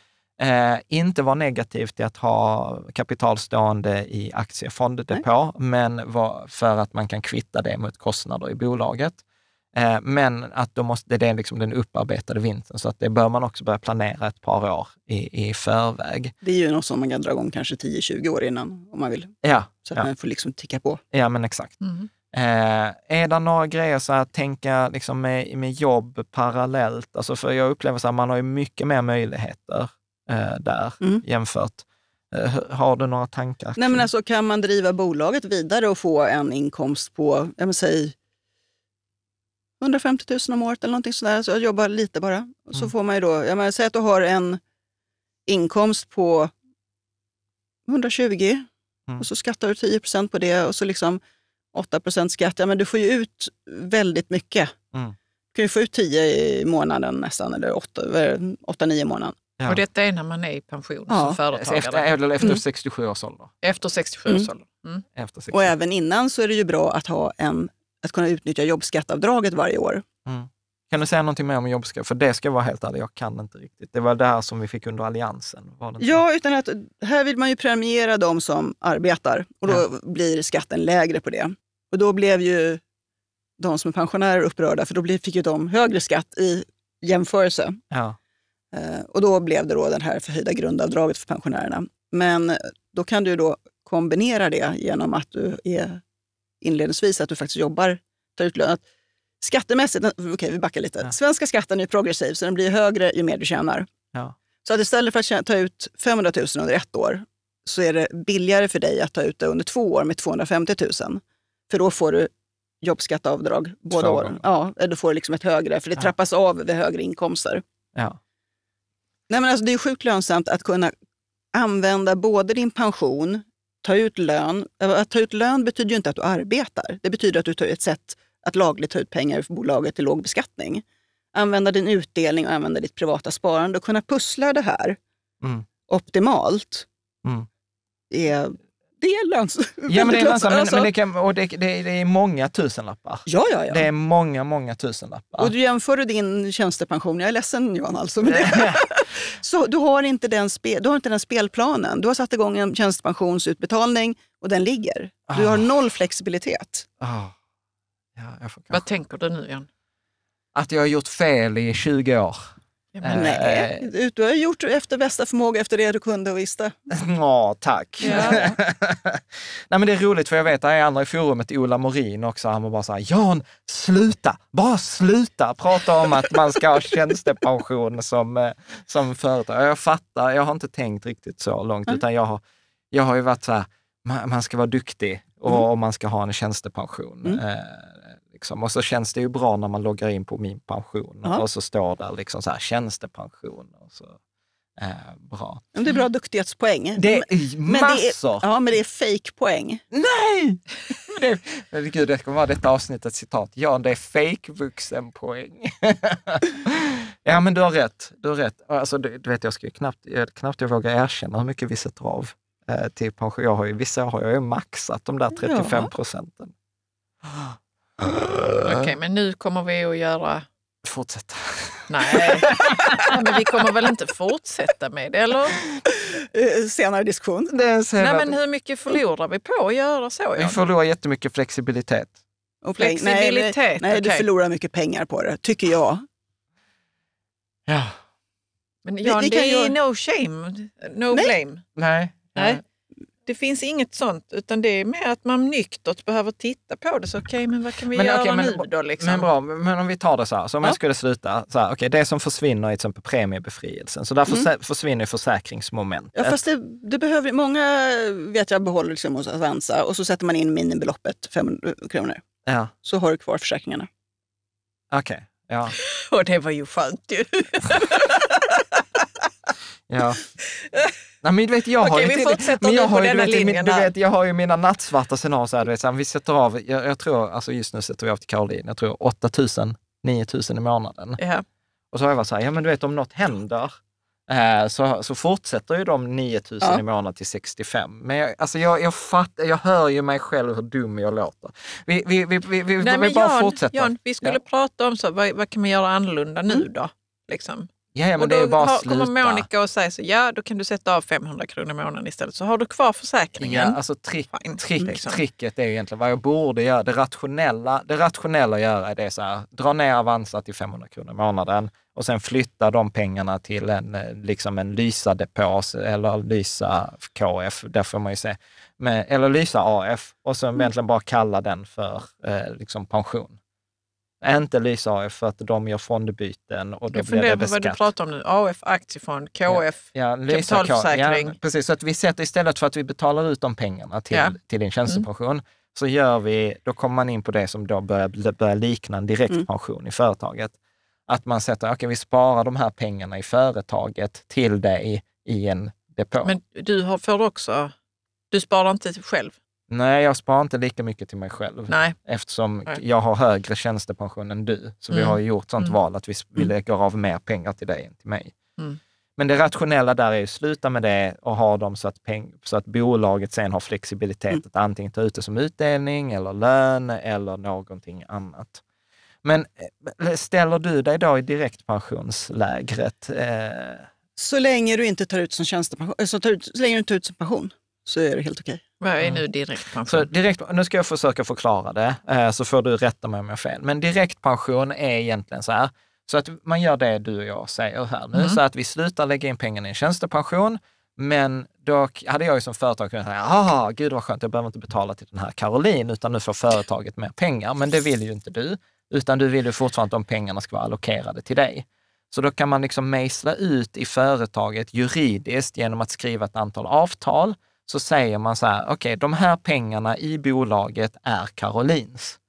Eh, inte vara negativ till att ha kapital stående i aktiefonddepå, Nej. men var, för att man kan kvitta det mot kostnader i bolaget. Eh, men att då måste, det är liksom den upparbetade vinsten, så att det bör man också börja planera ett par år i, i förväg. Det är ju något som man kan dra igång kanske 10-20 år innan om man vill. Ja, så att ja. man får liksom ticka på. Ja, men exakt. Mm. Eh, är det några grejer så att tänka liksom med, med jobb parallellt? Alltså för jag upplever att man har mycket mer möjligheter Eh, där mm. jämfört. Eh, har du några tankar? Nej, men alltså, kan man driva bolaget vidare och få en inkomst på, jag säg 150 000 om året eller någonting sådär, så alltså, jag jobbar lite bara. Mm. Så får man ju då, jag menar, säg att du har en inkomst på 120 mm. och så skattar du 10 på det och så liksom 8 skatt. Ja, men du får ju ut väldigt mycket. Mm. Du kan ju få ut 10 i månaden nästan, eller 8-9 i månaden. Ja. Och detta är när man är i pension ja. som företagare? Efter, efter mm. 67 års ålder. Efter 67 mm. års ålder. Mm. Efter 67. Och även innan så är det ju bra att, ha en, att kunna utnyttja jobbskattavdraget varje år. Mm. Kan du säga någonting mer om jobbskatt? För det ska jag vara helt ärlig, jag kan inte riktigt. Det var det här som vi fick under Alliansen. ja, utan att här vill man ju premiera de som arbetar och då ja. blir skatten lägre på det. Och då blev ju de som är pensionärer upprörda, för då fick ju de högre skatt i jämförelse. Ja. Eh, och då blev det då den här förhöjda grundavdraget för pensionärerna. Men eh, då kan du då kombinera det genom att du är inledningsvis att du faktiskt jobbar, tar ut lön. Skattemässigt, eh, okej okay, vi backar lite. Ja. Svenska skatten är progressiv så den blir högre ju mer du tjänar. Ja. Så att istället för att ta ut 500 000 under ett år så är det billigare för dig att ta ut det under två år med 250 000. För då får du jobbskatteavdrag båda åren. Ja, du får liksom ett högre, för det ja. trappas av vid högre inkomster. Ja. Nej, men alltså, det är sjukt lönsamt att kunna använda både din pension, ta ut lön. Eh, att ta ut lön betyder ju inte att du arbetar. Det betyder att du tar ett sätt att lagligt ta ut pengar för bolaget till låg beskattning. Använda din utdelning och använda ditt privata sparande och kunna pussla det här mm. optimalt. Mm. Är det är lönsamt. Ja, men det är lönsamt. Men, alltså. men det, kan, och det, det, det, är många tusenlappar. Ja, ja, ja. Det är många, många tusenlappar. Och du jämför du din tjänstepension, jag är ledsen Johan alltså med det. så du har, inte den spe, du har inte den spelplanen. Du har satt igång en tjänstepensionsutbetalning och den ligger. Du har ah. noll flexibilitet. Oh. Ja, Vad tänker du nu Jan? Att jag har gjort fel i 20 år. Ja, men, eh, nej, du har gjort efter bästa förmåga, efter det du kunde och visste. Ja, tack. Ja. nej, men det är roligt för jag vet, det är andra i forumet, Ola Morin också, han var bara så här, Jan, sluta, bara sluta prata om att man ska ha tjänstepension som, eh, som företag. Jag fattar, jag har inte tänkt riktigt så långt, mm. utan jag har, jag har ju varit så här, man, man ska vara duktig och mm. man ska ha en tjänstepension. Mm. Eh, Liksom. Och så känns det ju bra när man loggar in på min pension Aha. och så står där liksom så här, tjänstepension. Och så. Eh, bra. Det är bra duktighetspoäng. Det är men, massor! Men det är, ja, men det är fake poäng. Nej! Det, men gud, det kommer vara detta avsnittets citat. Ja, det är fake vuxenpoäng. ja, men du har rätt. Du har rätt. Alltså, du, du vet, jag skulle knappt jag, knappt jag vågar erkänna hur mycket vi sätter av eh, till pension. Jag har ju, vissa år har jag ju maxat de där 35 ja. procenten. Okej, okay, men nu kommer vi att göra... Fortsätta. Nej. men vi kommer väl inte fortsätta med det, eller? Eh, senare diskussion. Nej, men hur mycket förlorar vi på att göra så? Vi förlorar jättemycket flexibilitet. Och flexibilitet? Nej, nej, nej okay. du förlorar mycket pengar på det, tycker jag. Ja. Men Jan, det är ju no shame, no nej. blame. Nej. nej. Det finns inget sånt, utan det är mer att man nyktert behöver titta på det. Så okej, okay, men vad kan vi men, göra okay, men, nu då? Liksom? Men bra, men om vi tar det så här, så om ja. jag skulle sluta, så här, okay, det som försvinner är till exempel premiebefrielsen, så där mm. försvinner försäkringsmomentet. Ja, fast det, det behöver, många vet jag behåller liksom hos Avanza och så sätter man in minimibeloppet, 500 kronor. Ja. Så har du kvar försäkringarna. Okej. Okay. Ja. Och det var ju skönt ju. ja. Nej, men vet, jag Okej, har vi fortsätter men jag har, på denna vet, linjen. Du vet, jag har ju mina nattsvarta scenarier. vi sätter av, jag, jag, tror, alltså just nu sätter vi av till Caroline, jag tror 8 000-9 000 i månaden. Ja. Och så har jag varit så här, ja men du vet om något händer, eh, så, så fortsätter ju de 9000 ja. i månaden till 65. Men jag, alltså jag, jag, fattar, jag hör ju mig själv hur dum jag låter. Vi, vi, vi, vi, Nej, vi bara Jan, fortsätter. Jan, vi skulle ja. prata om så, vad, vad, kan man göra annorlunda nu mm. då? Liksom. Ja, ja, men det är bara har, sluta. kommer Monica och säger så, ja då kan du sätta av 500 kronor i månaden istället så har du kvar försäkringen. Ja, alltså trick, trick, liksom. Tricket är egentligen vad jag borde göra. Det rationella, det rationella att göra det är så här, dra ner Avanza till 500 kronor i månaden och sen flytta de pengarna till en, eh, liksom en Lysa-depå eller Lysa KF, där får man ju se, men, eller Lysa AF och sen mm. egentligen bara kalla den för eh, liksom pension. Inte Lysa AF för att de gör fondbyten och då blir det beskatt. vad du pratar om nu. AF Aktiefond, KF, ja, ja, Lysa, kapitalförsäkring. Ja, precis, så att vi sätter istället för att vi betalar ut de pengarna till, ja. till din mm. tjänstepension, mm. så gör vi, då kommer man in på det som då börjar, börjar likna en direktpension mm. i företaget. Att man sätter, okej okay, vi sparar de här pengarna i företaget till dig i en depå. Men du har, får också, du sparar inte själv? Nej, jag sparar inte lika mycket till mig själv. Nej. Eftersom Nej. jag har högre tjänstepension än du. Så mm. vi har gjort sånt mm. val att vi, vi mm. lägger av mer pengar till dig än till mig. Mm. Men det rationella där är att sluta med det och ha dem så att, peng, så att bolaget sen har flexibilitet mm. att antingen ta ut det som utdelning eller lön eller någonting annat. Men eh, ställer du dig då i direktpensionslägret? Eh... Så länge du inte tar ut som tjänstepension, alltså, så länge du inte tar ut som pension så är det helt okej. Vad är nu mm. direktpension? Så direkt, nu ska jag försöka förklara det, eh, så får du rätta mig om jag har fel. Men direktpension är egentligen så här, så att man gör det du och jag säger här nu, mm. så att vi slutar lägga in pengarna i en tjänstepension, men då hade jag ju som företag kunnat säga, ah, gud vad skönt, jag behöver inte betala till den här Caroline, utan nu får företaget mer pengar. Men det vill ju inte du, utan du vill ju fortfarande att de pengarna ska vara allokerade till dig. Så då kan man liksom mejsla ut i företaget juridiskt genom att skriva ett antal avtal så säger man så här, okej, okay, de här pengarna i bolaget är Karolins.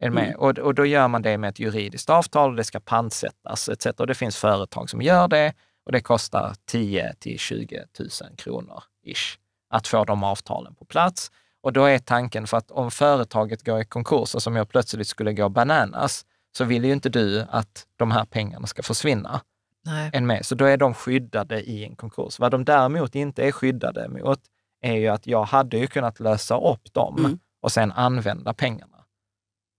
Är mm. och, och då gör man det med ett juridiskt avtal och det ska pantsättas etc. Och det finns företag som gör det och det kostar 10 till 20 000 kronor ish att få de avtalen på plats. Och då är tanken för att om företaget går i konkurs och som jag plötsligt skulle gå bananas, så vill ju inte du att de här pengarna ska försvinna. Nej. Än med. Så då är de skyddade i en konkurs. Vad de däremot inte är skyddade mot, är ju att jag hade ju kunnat lösa upp dem mm. och sen använda pengarna.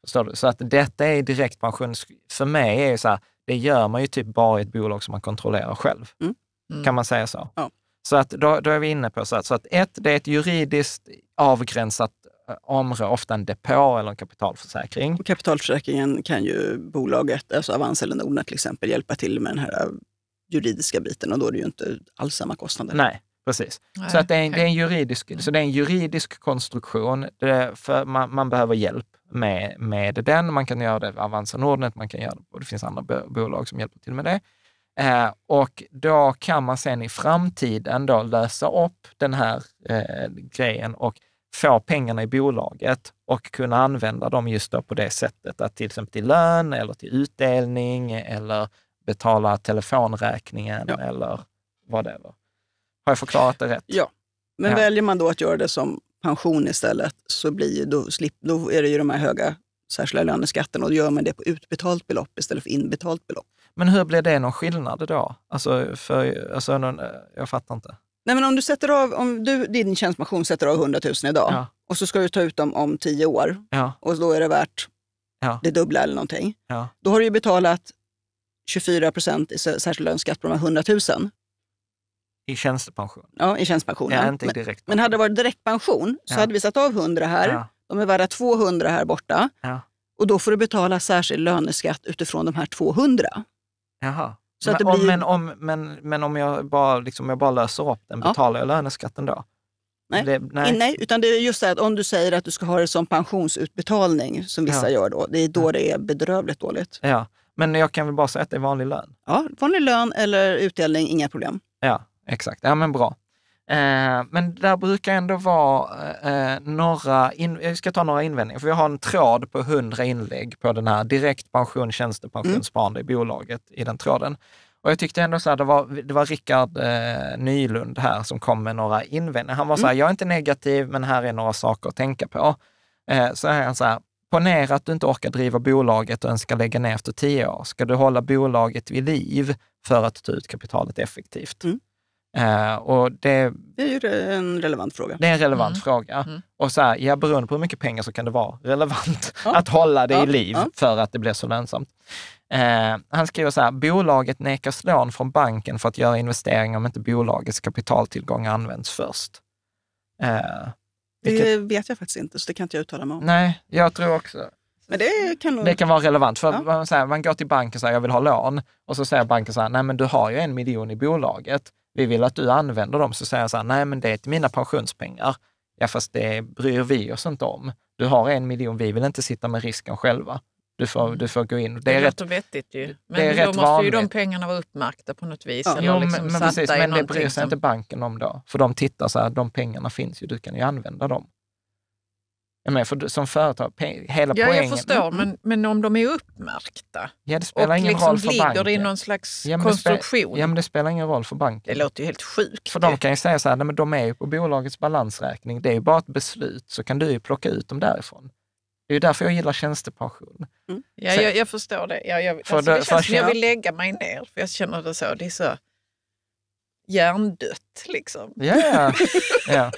Förstår du? Så att detta är direkt pension. För mig är det så här, det gör man ju typ bara i ett bolag som man kontrollerar själv. Mm. Mm. Kan man säga så? Ja. Så att då, då, är vi inne på så att, så att ett, det är ett juridiskt avgränsat eh, område, ofta en depå eller en kapitalförsäkring. Och kapitalförsäkringen kan ju bolaget, alltså Avanza eller Nordnet till exempel, hjälpa till med den här juridiska biten och då är det ju inte alls samma kostnader. Nej, Precis. Nej, så att det, är en, det är en juridisk, mm. så det är en juridisk konstruktion. För man, man, behöver hjälp med, med den. Man kan göra det med Avanza Nordnet, man kan göra det, och det finns andra bolag som hjälper till med det. Eh, och då kan man sen i framtiden då lösa upp den här eh, grejen och få pengarna i bolaget och kunna använda dem just då på det sättet att till exempel till lön eller till utdelning eller betala telefonräkningen ja. eller vad det var. Har jag förklarat det rätt? Ja, men ja. väljer man då att göra det som pension istället så blir, då, slip, då är det ju de här höga särskilda löneskatterna och då gör man det på utbetalt belopp istället för inbetalt belopp. Men hur blir det någon skillnad då? Alltså, för, alltså jag fattar inte. Nej, men om du sätter av, om du, din tjänstepension sätter av 100 000 idag ja. och så ska du ta ut dem om tio år ja. och då är det värt ja. det dubbla eller någonting. Då har du ju betalat 24 procent i särskild löneskatt på de här 100 000. I tjänstepension? Ja, i tjänstepensionen. Ja, inte direkt. Men, men hade det varit direktpension så ja. hade vi satt av 100 här. Ja. De är värda 200 här borta. Ja. Och då får du betala särskild löneskatt utifrån de här 200. Jaha. Så men, att det blir... om, men, om, men, men om jag bara, liksom, jag bara löser upp den, betalar jag löneskatten då? Nej. Det, nej. nej. utan det är just så att om du säger att du ska ha det som pensionsutbetalning, som vissa gör då, det är då det är bedrövligt dåligt. Ja, men jag kan väl bara säga att det är vanlig lön? Ja, vanlig lön eller utdelning, inga problem. Ja, exakt. Ja, men bra. Eh, men där brukar ändå vara eh, några, in, jag ska ta några invändningar, för vi har en tråd på 100 inlägg på den här direkt pension, tjänstepension, mm. i bolaget i den tråden. Och jag tyckte ändå så här, det var, det var Rickard eh, Nylund här som kom med några invändningar. Han var så här, mm. jag är inte negativ, men här är några saker att tänka på. Eh, så är han så här, ponera att du inte orkar driva bolaget och önskar lägga ner efter tio år. Ska du hålla bolaget vid liv för att ta ut kapitalet effektivt? Mm. Eh, och det, det är ju en relevant fråga. Det är en relevant mm. fråga. Mm. Och så här, ja, beroende på hur mycket pengar så kan det vara relevant ja. att hålla det ja. i liv för att det blir så lönsamt. Eh, han skriver så här, bolaget nekas lån från banken för att göra investeringar om inte bolagets kapitaltillgångar används först. Eh, vilket, det vet jag faktiskt inte, så det kan inte jag uttala mig om. Nej, jag tror också. Men det kan, nog... det kan vara relevant. För ja. man, så här, man går till banken och säger jag vill ha lån och så säger banken så här, nej men du har ju en miljon i bolaget vi vill att du använder dem, så säger jag så här, nej men det är till mina pensionspengar. Ja, fast det bryr vi oss inte om. Du har en miljon, vi vill inte sitta med risken själva. Du får, mm. du får gå in. Det, det är rätt vettigt ju. Men det är då måste vanligt. ju de pengarna vara uppmärkta på något vis. Ja, eller jo, liksom men, men precis, men det bryr sig som... inte banken om då. För de tittar så här, de pengarna finns ju, du kan ju använda dem menar, för, som företag, hela ja, poängen... Ja, jag förstår, mm. men, men om de är uppmärkta ja, det spelar och ingen liksom roll för ligger banken. i någon slags ja, konstruktion. Ja, men det spelar ingen roll för banken. Det låter ju helt sjukt. För de kan ju säga så här, nej, men de är ju på bolagets balansräkning, det är ju bara ett beslut, så kan du ju plocka ut dem därifrån. Det är ju därför jag gillar tjänstepension. Mm. Ja, så, jag, jag, förstår det. Ja, jag, för alltså, det, det känns för som jag, jag vill lägga mig ner, för jag känner det så. Det är så hjärndött. Liksom. Yeah. yeah.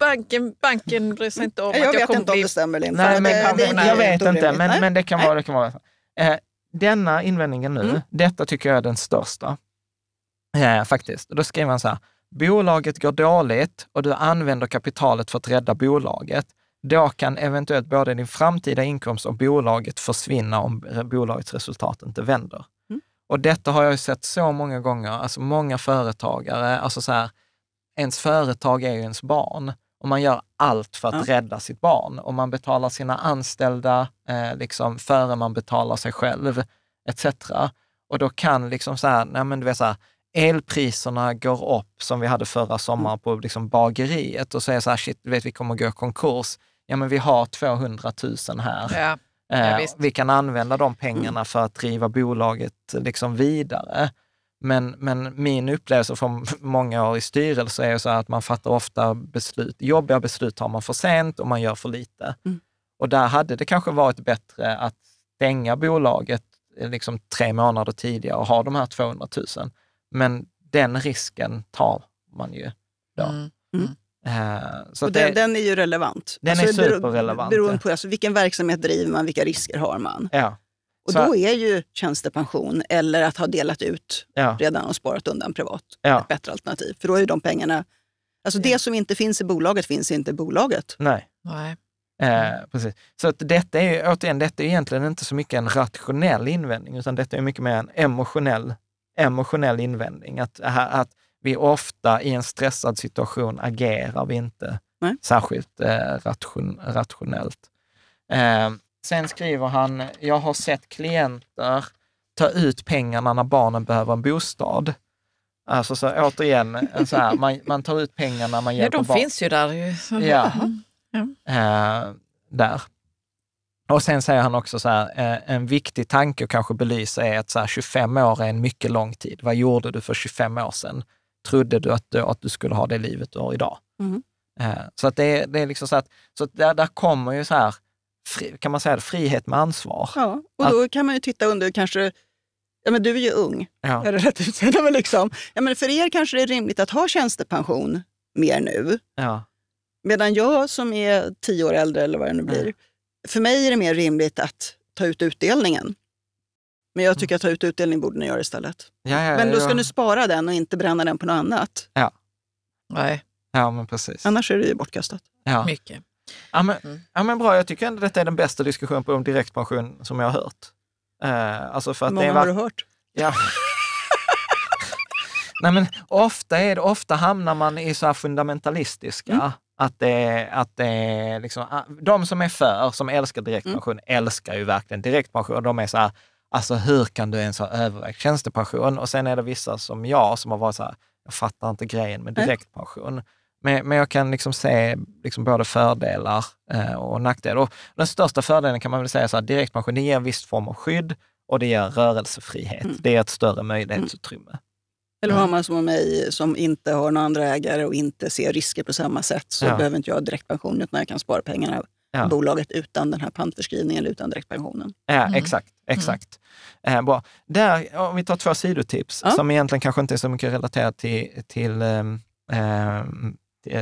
banken, banken bryr sig inte om jag att jag kommer bli... Jag vet inte om det stämmer Linn. jag vet inte, men, men det kan vara. Det kan vara. Eh, denna invändningen nu, mm. detta tycker jag är den största. Eh, faktiskt. Då skriver han så här, bolaget går dåligt och du använder kapitalet för att rädda bolaget. Då kan eventuellt både din framtida inkomst och bolaget försvinna om bolagets resultat inte vänder. Och detta har jag ju sett så många gånger, alltså många företagare, alltså så här, ens företag är ju ens barn och man gör allt för att ja. rädda sitt barn. Och man betalar sina anställda eh, liksom, före man betalar sig själv, etc. Och då kan liksom så här, nej men du vet så här, elpriserna går upp som vi hade förra sommaren mm. på liksom bageriet och säger så, så här, shit, vet vi kommer gå i konkurs. Ja, men vi har 200 000 här. Ja. Ja, eh, vi kan använda de pengarna för att driva bolaget liksom vidare. Men, men min upplevelse från många år i styrelse är så att man fattar ofta beslut, jobbiga beslut tar man för sent och man gör för lite. Mm. Och där hade det kanske varit bättre att stänga bolaget eh, liksom tre månader tidigare och ha de här 200 000. Men den risken tar man ju då. Mm. Mm. Eh, så och den, det, den, är ju relevant. Den alltså, är superrelevant. Beroende på alltså, vilken verksamhet driver man, vilka risker har man. Ja. Och så, då är ju tjänstepension eller att ha delat ut ja. redan och sparat undan privat ja. ett bättre alternativ. För då är ju de pengarna... Alltså det som inte finns i bolaget finns inte i bolaget. Nej. Nej. Eh, precis. Så att detta är ju, återigen, detta är egentligen inte så mycket en rationell invändning, utan detta är mycket mer en emotionell, emotionell invändning. Att, att vi ofta i en stressad situation agerar vi inte Nej. särskilt eh, ration, rationellt. Eh, sen skriver han, jag har sett klienter ta ut pengarna när barnen behöver en bostad. Alltså så återigen, så här, man, man tar ut pengarna, man hjälper barn. Ja, de barn. finns ju där. Ju. Ja. ja. Eh, där. Och sen säger han också så här, eh, en viktig tanke att kanske belysa är att så här, 25 år är en mycket lång tid. Vad gjorde du för 25 år sedan? trodde du att, att du skulle ha det livet du har idag? Mm. Så att det, det är liksom så att, så att där, där kommer ju så här, fri, kan man säga det, frihet med ansvar. Ja, och att, då kan man ju titta under kanske, ja men du är ju ung, ja. är det rätt utsedd? Men liksom, ja men för er kanske det är rimligt att ha tjänstepension mer nu. Ja. Medan jag som är tio år äldre eller vad det nu mm. blir, ja. för mig är det mer rimligt att ta ut utdelningen. Men jag mm. tycker att ta ut utdelning borde ni göra istället. Ja, ja, men då ska ja. ni spara den och inte bränna den på något annat. Ja. Nej. Ja, men precis. Annars är det ju bortkastat. Ja. Mycket. Ja men, mm. ja, men bra. Jag tycker ändå detta är den bästa diskussionen om direktpension som jag har hört. Eh, alltså för att Många det var... har du hört? Ja. Nej, men ofta, är det, ofta hamnar man i så här fundamentalistiska. Mm. Att det, att det liksom, ah, de som är för, som älskar direktpension, mm. älskar ju verkligen direktpension. De är så här, Alltså hur kan du ens ha övervägt tjänstepension? Och sen är det vissa som jag som har varit så här, jag fattar inte grejen med direktpension. Men, men jag kan liksom se liksom både fördelar eh, och nackdelar. Och den största fördelen kan man väl säga så att direktpension, ger en viss form av skydd och det ger rörelsefrihet. Mm. Det är ett större möjlighetsutrymme. Mm. Eller har man som mig som inte har några andra ägare och inte ser risker på samma sätt så ja. behöver inte jag direktpension utan jag kan spara pengarna ja. bolaget utan den här pantförskrivningen eller utan direktpensionen. Ja, mm. Exakt. Mm. exakt. Mm. Eh, bra. Där, om vi tar två sidotips ja. som egentligen kanske inte är så mycket relaterat till, till eh,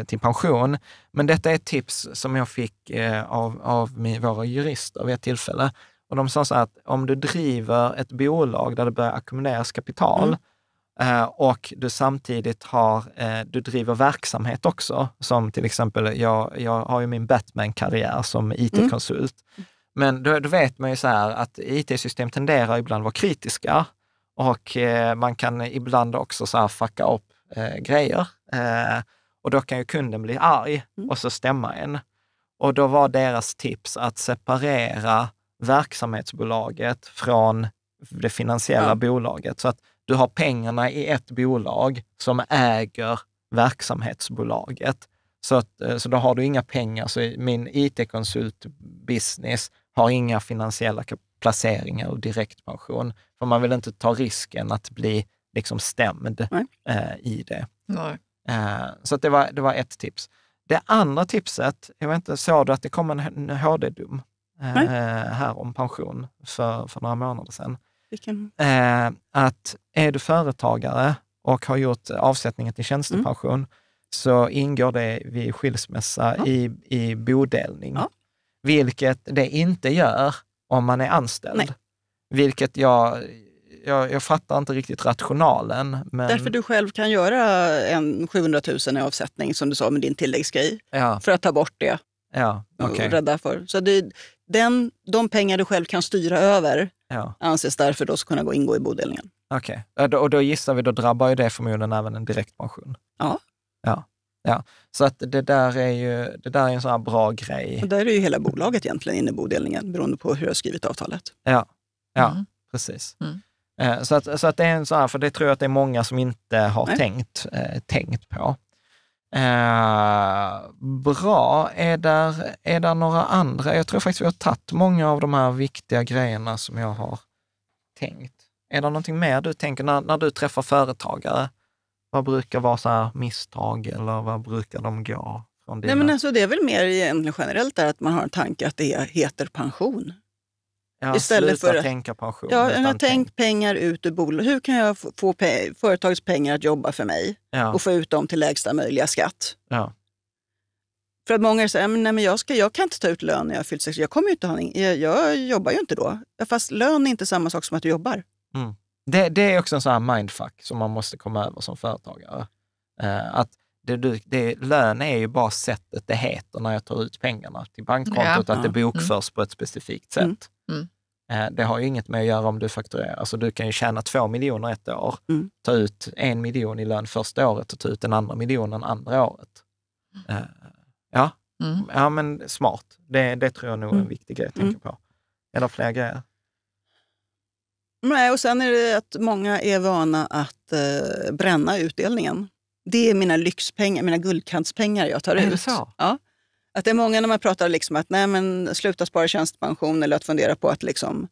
till pension. Men detta är ett tips som jag fick eh, av, av våra jurister vid ett tillfälle. Och de sa så att om du driver ett bolag där det börjar ackumuleras kapital, mm. Eh, och du samtidigt har, eh, du driver verksamhet också, som till exempel, jag, jag har ju min Batman-karriär som IT-konsult. Mm. Men då, då, vet man ju så här att IT-system tenderar ibland att vara kritiska och eh, man kan ibland också så här fucka upp eh, grejer. Eh, och då kan ju kunden bli arg mm. och så stämma en. Och då var deras tips att separera verksamhetsbolaget från det finansiella ja. bolaget. Så att du har pengarna i ett bolag som äger verksamhetsbolaget. Så, att, eh, så då har du inga pengar, så min it-konsultbusiness har inga finansiella placeringar och direktpension. För man vill inte ta risken att bli liksom stämd eh, i det. Eh, så det, var, det var ett tips. Det andra tipset, jag vet inte, såg du att det kom en HD-dom eh, här om pension för, för några månader sedan? Vilken? Eh, att är du företagare och har gjort avsättningen till tjänstepension, mm. så ingår det vid skilsmässa ja. i, i bodelning. Ja. Vilket det inte gör om man är anställd. Nej. Vilket jag, jag, jag fattar inte riktigt rationalen. Men... Därför du själv kan göra en 700 000 i avsättning, som du sa, med din tilläggsgrej, ja. för att ta bort det. Ja, okay. rädda för. Så det, den, de pengar du själv kan styra över, ja. anses därför då kunna gå, ingå i bodelningen. Okej, okay. och då gissar vi, då drabbar ju det förmodligen även en direktpension. Ja. ja. Ja, så att det där är ju det där är en sån här bra grej. Och där är ju hela bolaget egentligen inne i bodelningen, beroende på hur jag skrivit avtalet. Ja, ja mm. precis. Mm. Eh, så att, så att det är en sån här, för det tror jag att det är många som inte har tänkt, eh, tänkt på. Eh, bra, är där, är där några andra? Jag tror faktiskt vi har tagit många av de här viktiga grejerna som jag har tänkt. Är det någonting mer du tänker när, när du träffar företagare? Vad brukar vara så misstag eller vad brukar de gå? Från dina? Nej, men alltså, det är väl mer generellt där att man har en tanke att det heter pension. Ja, Istället för att tänka pension. Ja, jag tänk pengar ut ur bolaget. Hur kan jag få pe företagets pengar att jobba för mig ja. och få ut dem till lägsta möjliga skatt? Ja. För att många säger, att men jag, jag kan inte ta ut lön när jag har fyllt 60. Jag, kommer inte ha, jag, jag jobbar ju inte då. Fast lön är inte samma sak som att du jobbar. Mm. Det, det, är också en sån här mindfuck som man måste komma över som företagare. Eh, att det, det, lön är ju bara sättet det heter när jag tar ut pengarna till bankkontot, ja. att det bokförs mm. på ett specifikt mm. sätt. Mm. Mm. Eh, det har ju inget med att göra om du fakturerar. Alltså du kan ju tjäna två miljoner ett år, mm. ta ut en miljon i lön första året och ta ut den andra miljonen andra året. Mm. Eh, ja, mm. ja men smart. Det, det tror jag nog är en mm. viktig grej att mm. tänka på. Eller fler grejer. Nej, och sen är det att många är vana att eh, bränna utdelningen. Det är mina lyxpengar, mina guldkantspengar jag tar är ut. Det så? Ja. Att det är många när man pratar liksom att nej, men sluta spara tjänstepension eller att fundera på att liksom,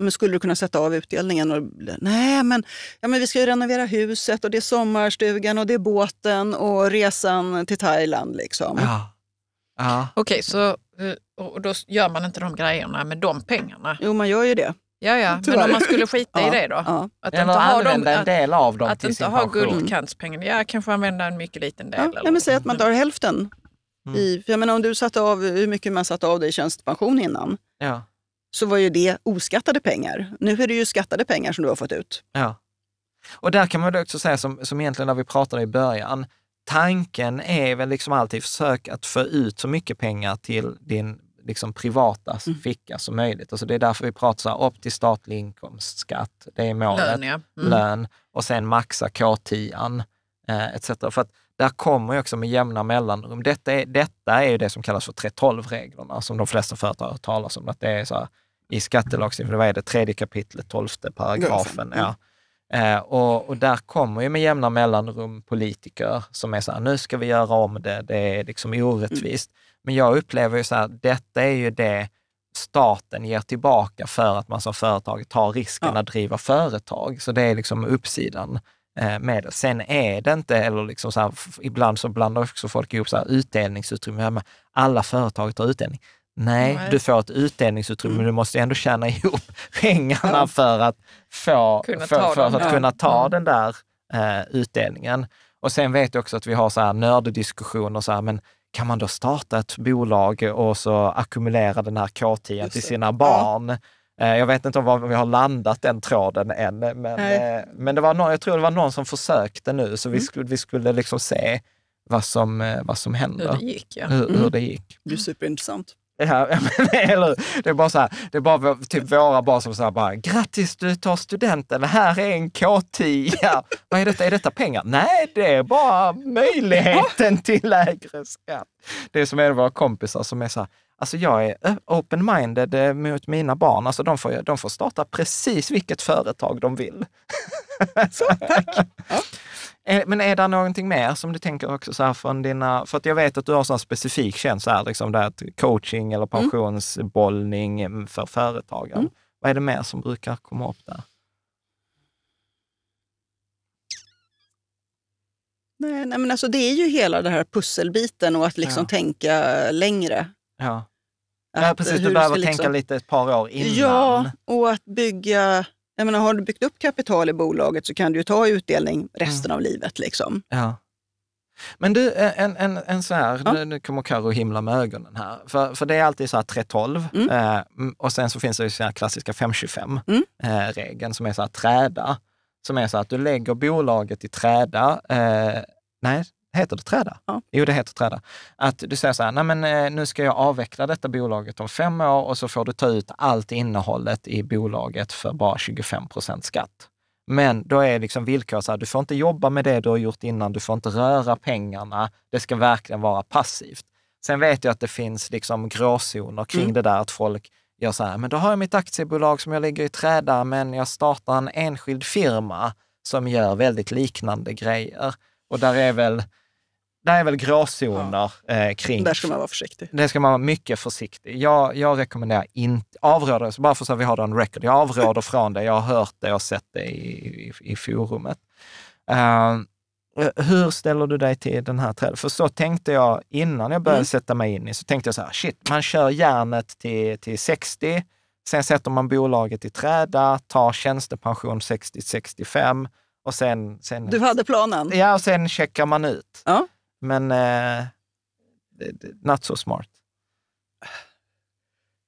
men skulle du kunna sätta av utdelningen? Och, nej, men, ja, men vi ska ju renovera huset och det är sommarstugan och det är båten och resan till Thailand. Liksom. Ja. Ja. Okej, okay, så eh, och då gör man inte de grejerna med de pengarna? Jo, man gör ju det. Ja, ja. men om man skulle skita i det då? Ja. Att eller inte ha dem, en del av dem Att, att inte ha guldkantspengen. Ja, kanske använda en mycket liten del. Ja, eller men säg att man tar hälften Mm. I, för jag menar, om du satte av hur mycket man satte av dig i tjänstepension innan, ja. så var ju det oskattade pengar. Nu är det ju skattade pengar som du har fått ut. Ja. Och där kan man också säga, som, som egentligen när vi pratade i början, tanken är väl liksom alltid försök att få ut så mycket pengar till din liksom privata mm. ficka som möjligt. Alltså det är därför vi pratar så här, upp till statlig inkomstskatt, det är målet, lön, ja. mm. lön och sen maxa K10 eh, etc. För att där kommer ju också med jämna mellanrum. Detta är, detta är ju det som kallas för 3.12-reglerna, som de flesta företag talar om. Att det är så här, I skattelagstiftningen, vad är det, tredje kapitlet, tolfte paragrafen. Ja. Eh, och, och, där kommer ju med jämna mellanrum politiker som är så här, nu ska vi göra om det, det är liksom orättvist. Mm. Men jag upplever ju så här, detta är ju det staten ger tillbaka för att man som företag tar risken ja. att driva företag. Så det är liksom uppsidan. Eh, med. Sen är det inte, eller liksom så här, ibland så blandar också folk ihop så här, utdelningsutrymme. Ja, alla företag tar utdelning. Nej, Nej, du får ett utdelningsutrymme, men du mm. måste ändå tjäna ihop pengarna ja. för att, få, kunna för, för att kunna ta ja. Mm. den där eh, utdelningen. Och sen vet jag också att vi har så här nörddiskussioner, så här, men kan man då starta ett bolag och så ackumulera den här K10 till sina barn? Eh, jag vet inte om vi har landat den tråden än, men, eh, men det var någon, jag tror det var någon som försökte nu, så vi mm. skulle, vi skulle liksom se vad som, eh, vad som händer. Hur det gick, ja. Hur, mm. hur det gick. Det är superintressant. Ja, men, eller Det är bara så här, det är bara typ våra barn som säger bara, grattis du tar studenten, här är en K10. Vad är detta? Är detta pengar? Nej, det är bara möjligheten till lägre skatt. Det är som en av våra kompisar som är så här, Alltså jag är open-minded eh, mot mina barn. Alltså de får, de får starta precis vilket företag de vill. Så, tack! Ja. Eh, men är det någonting mer som du tänker också så här från dina, för att jag vet att du har en specifik tjänst så här, liksom där coaching eller mm. pensionsbollning mm, för företagen. Mm. Vad är det mer som brukar komma upp där? Nej, nej, men alltså det är ju hela den här pusselbiten och att liksom ja. tänka längre. Ja, ja precis. Du behöver tänka liksom... lite ett par år innan. Ja, och att bygga... Jag menar, har du byggt upp kapital i bolaget så kan du ju ta utdelning resten mm. av livet. Liksom. Ja. Men du, eh, en, en, en så här, ja. nu, nu kommer Carro himla med ögonen här, för, för det är alltid så här 312 mm. eh, och sen så finns det ju så här klassiska 525-regeln mm. eh, som är så här träda, som är så här att du lägger bolaget i träda, eh, nej, Heter det träda? Ja. Jo, det heter träda. Att du säger så här, nej men eh, nu ska jag avveckla detta bolaget om fem år och så får du ta ut allt innehållet i bolaget för bara 25 procent skatt. Men då är liksom villkoret så här, du får inte jobba med det du har gjort innan, du får inte röra pengarna, det ska verkligen vara passivt. Sen vet jag att det finns liksom gråzoner kring mm. det där att folk gör så här, men då har jag mitt aktiebolag som jag lägger i träda, men jag startar en enskild firma som gör väldigt liknande grejer. Och där är väl, där är väl gråzoner ja. eh, kring. Där ska man vara försiktig. Där ska man vara mycket försiktig. Jag, jag rekommenderar inte, avråder, bara för att vi har den record, jag avråder från det. Jag har hört det och sett det i, i, i forumet. Uh, hur ställer du dig till den här träden? För så tänkte jag innan jag började mm. sätta mig in i, så tänkte jag så här, shit, man kör järnet till, till 60, sen sätter man bolaget i träda, tar tjänstepension 60-65, och sen, sen, du hade planen? Ja, och sen checkar man ut. Ja. Men eh, not so smart.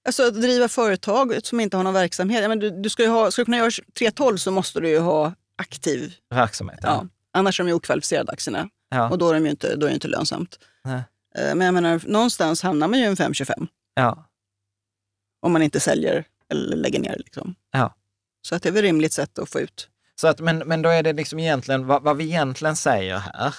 Alltså att driva företag som inte har någon verksamhet. Men du, du ska, ju ha, ska du kunna göra 3.12 så måste du ju ha aktiv verksamhet. Ja. ja. Annars är de ju okvalificerade aktierna ja. och då är, det ju inte, då är det inte lönsamt. Nej. Eh, men jag menar, någonstans hamnar man ju i en 525. Ja. Om man inte säljer eller lägger ner. Liksom. Ja. Så att det är väl ett rimligt sätt att få ut så att, men, men då är det liksom egentligen, vad, vad vi egentligen säger här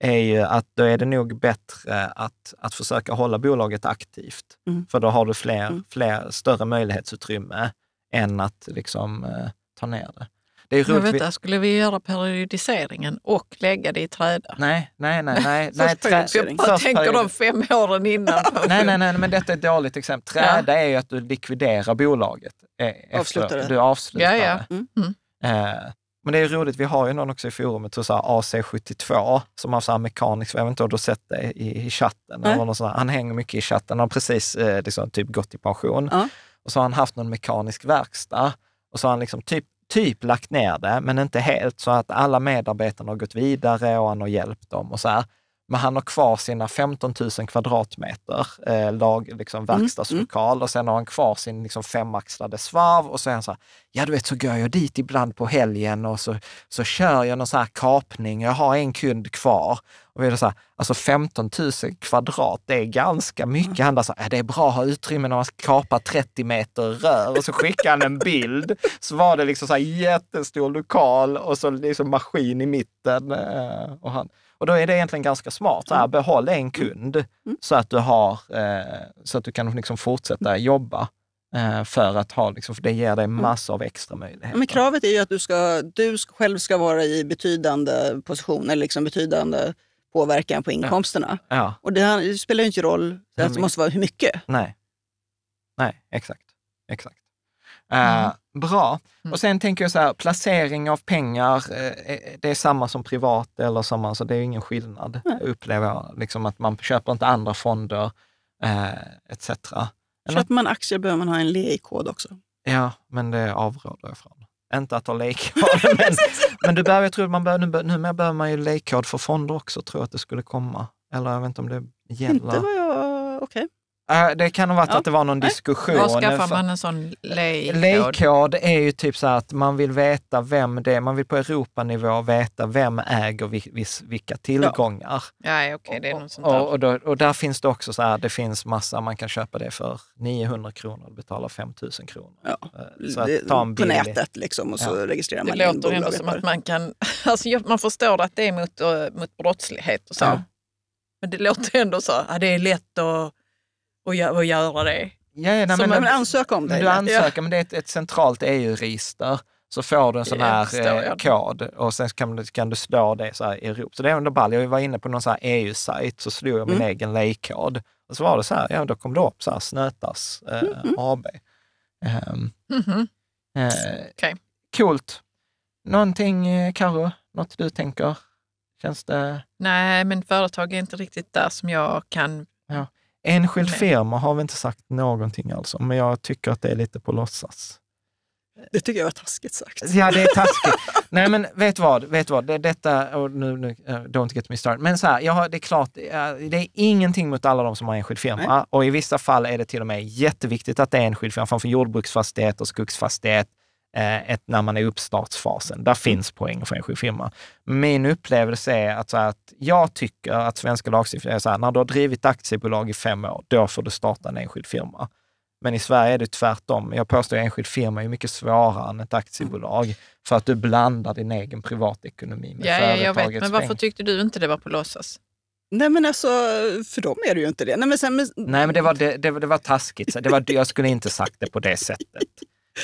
är ju att då är det nog bättre att, att försöka hålla bolaget aktivt. Mm. För då har du fler, mm. fler, större möjlighetsutrymme än att liksom, eh, ta ner det. det är roligt. Vänta, skulle vi göra periodiseringen och lägga det i träda? Nej, nej, nej. nej, nej trä, jag bara tänker de fem åren innan. nej, nej, nej, men detta är ett dåligt exempel. Träda ja. är ju att du likviderar bolaget. Eh, efter, avslutar det. Du avslutar ja, ja. Mm. Eh, men det är roligt, vi har ju någon också i forumet, så AC72, som har så här mekanisk, jag vet inte om du har sett det i, i chatten, mm. någon sån här, han hänger mycket i chatten, han har precis eh, liksom, typ gått i pension. Mm. Och så har han haft någon mekanisk verkstad och så har han liksom typ, typ lagt ner det, men inte helt, så att alla medarbetarna har gått vidare och han har hjälpt dem och så här men han har kvar sina 15 000 kvadratmeter eh, lag, liksom mm, mm. verkstadslokal mm. och sen har han kvar sin liksom, femaxlade svarv och så är han så här, ja du vet så går jag dit ibland på helgen och så, så kör jag någon så här kapning, jag har en kund kvar. Och vi är så här, alltså 15 000 kvadrat, det är ganska mycket. Mm. Han sa, äh, det är bra att ha utrymme när man ska kapa 30 meter rör. Och så skickade han en bild, så var det liksom så här jättestor lokal och så liksom maskin i mitten. Eh, och han, och då är det egentligen ganska smart. Så här, behåll en mm. kund mm. så, att du har, eh, så att du kan liksom fortsätta mm. jobba eh, för att ha, liksom, för det ger dig massor av extra möjligheter. Men kravet är ju att du, ska, du själv ska vara i betydande position, eller liksom betydande påverkan på inkomsterna. Ja. Ja. Och det, det, spelar ju inte roll, det alltså måste vara hur mycket. Nej, Nej exakt. exakt. Mm. Eh, bra. Mm. Och sen tänker jag så här, placering av pengar, eh, eh, det är samma som privat eller som, alltså det är ingen skillnad, mm. upplever jag. Liksom att man köper inte andra fonder eh, etc. Eller? Köper man aktier behöver man ha en LEI-kod också. Ja, men det avråder jag från. Inte att ha LEI-kod, men, men du behöver, jag tror man behöver, numera behöver man ju LEI-kod för fonder också, tror jag att det skulle komma. Eller jag vet inte om det gäller. Inte vad jag, okej. Okay. Äh, det kan ha varit ja. att det var någon diskussion. Var skaffar man en sån lejkod? Eh, lejkod är ju typ så att man vill veta vem det är, man vill på Europanivå veta vem äger vilka tillgångar. Ja. Ja, okay, det är något sånt där. Och, och, då, och, där finns det också så här, det finns massa, man kan köpa det för 900 kronor och betala 5000 kronor. Ja. Eh, så att ta en På nätet liksom och så ja. registrerar man det in Det låter ändå som att man kan, alltså man förstår att det är mot, eh, mot brottslighet och så. Men det låter ändå så, ja, det är lätt att och, gö och göra det. Ja, ja, nej, så men, man ansöker om det? Du ansöker, ja. men det är ett, ett centralt EU-register. Så får du en sån här eh, kod och sen kan du, kan du slå det så här i Europa. Så det är ändå ball. Jag var inne på någon EU-sajt så slog jag min mm. egen lejkod. Och så var det så här, ja då kom det upp så här Snötas eh, mm -hmm. AB. Um, ehm, mm -hmm. Eh, okay. Coolt. Någonting, eh, Karo, något du tänker? Känns det... Nej, men företag är inte riktigt där som jag kan ja. Enskild okay. firma har vi inte sagt någonting alls om, men jag tycker att det är lite på låtsas. Det tycker jag var taskigt sagt. Ja, det är taskigt. Nej, men vet vad? Vet vad? Det, detta, och nu, nu, eh, don't get me started. Men så här, jag, det är klart, eh, det är ingenting mot alla de som har enskild firma. Nej. Och i vissa fall är det till och med jätteviktigt att det är enskild firma, framför jordbruksfastighet och skogsfastighet Eh, ett, när man är i uppstartsfasen. Där finns poäng för enskild firma. Min upplevelse är att, här, att jag tycker att svenska lagstiftningen är så här, när du har drivit aktiebolag i fem år, då får du starta en enskild firma. Men i Sverige är det tvärtom. Jag påstår att enskild firma är mycket svårare än ett aktiebolag för att du blandar din egen privatekonomi med ja, företagets jag vet, Men varför tyckte du inte det var på låtsas? Nej men alltså, för dem är det ju inte det. Nej men, sen, men... Nej, men det, var, det, det, det var taskigt. Det var, jag skulle inte sagt det på det sättet.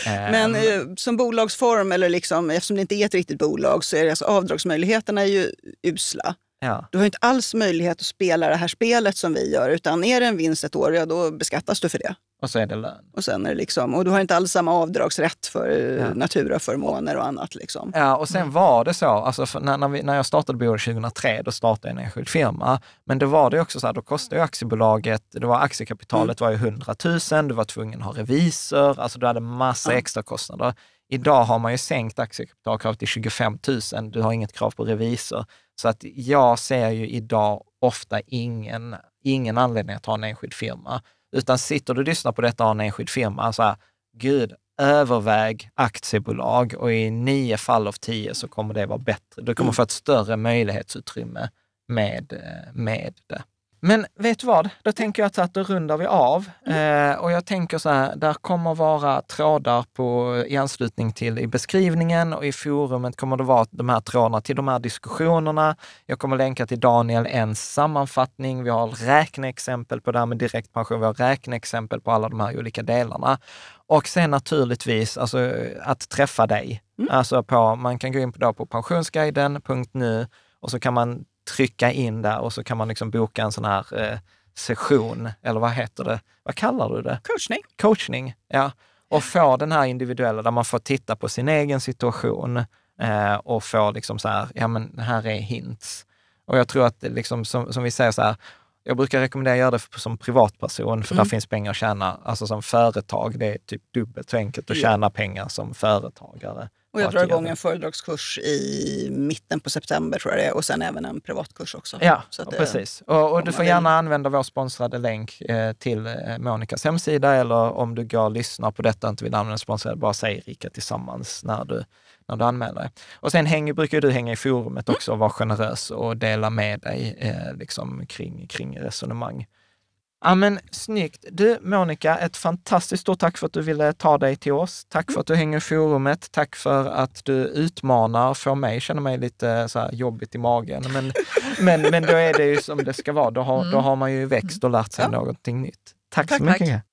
Eh, Men eh, som bolagsform, eller liksom, eftersom det inte är ett riktigt bolag, så är det, alltså, avdragsmöjligheterna är ju usla. Ja. Du har inte alls möjlighet att spela det här spelet som vi gör, utan är det en vinst ett år, ja då beskattas du för det. Och så är det lön. Och, sen är det liksom, och du har inte alls samma avdragsrätt för eh, ja. naturaförmåner och annat. Liksom. Ja, och sen var det så, alltså när, när, vi, när jag startade bolaget 2003, då startade jag en enskild firma. Men då var det också så här, då kostade ju aktiebolaget, det var aktiekapitalet mm. var ju 100 000, du var tvungen att ha revisor, alltså du hade massa ja. extra kostnader. Idag har man ju sänkt aktiekapitalkravet till 25 000. Du har inget krav på revisor. Så att jag ser ju idag ofta ingen, ingen anledning att ha en enskild firma. Utan sitter du och lyssnar på detta och har en enskild firma, så här, gud, överväg aktiebolag och i nio fall av tio så kommer det vara bättre. Du kommer mm. få ett större möjlighetsutrymme med, eh, med det. Men vet du vad? Då tänker jag att då rundar vi av. Mm. Eh, och jag tänker så här, där kommer vara trådar på, i anslutning till i beskrivningen och i forumet kommer det vara de här trådarna till de här diskussionerna. Jag kommer länka till Daniel en sammanfattning. Vi har räkneexempel på det här med direktpension. Vi har räkneexempel på alla de här olika delarna. Och sen naturligtvis alltså, att träffa dig. Mm. Alltså på, man kan gå in på, på pensionsguiden.nu och så kan man trycka in där och så kan man liksom boka en sån här eh, session, eller vad heter det? Vad kallar du det? Coachning. Coachning, ja. Och få den här individuella, där man får titta på sin egen situation eh, och få liksom så här, ja men här är hints. Och jag tror att liksom, som, som vi säger så här, jag brukar rekommendera att göra det som privatperson, för mm. där finns pengar att tjäna. Alltså som företag, det är typ dubbelt så enkelt att tjäna pengar som företagare. Och jag drar igång en föredragskurs i mitten på september tror jag det är och sen även en privatkurs också. Ja, det, precis. Och, och du får gärna vill. använda vår sponsrade länk eh, till eh, Monikas hemsida eller om du går och lyssnar på detta och inte vill använda sponsrade, bara säg Rika tillsammans när du, när du anmäler dig. Och sen hänger, brukar du hänga i forumet mm. också och vara generös och dela med dig eh, liksom, kring, kring resonemang. Ja, men snyggt. Du, Monica, ett fantastiskt stort tack för att du ville ta dig till oss. Tack för att du hänger i forumet. Tack för att du utmanar, får mig känna mig lite så jobbigt i magen. Men, men, men då är det ju som det ska vara. Då har, då mm. har man ju växt och lärt sig ja. någonting nytt. Tack, tack så mycket. Tack.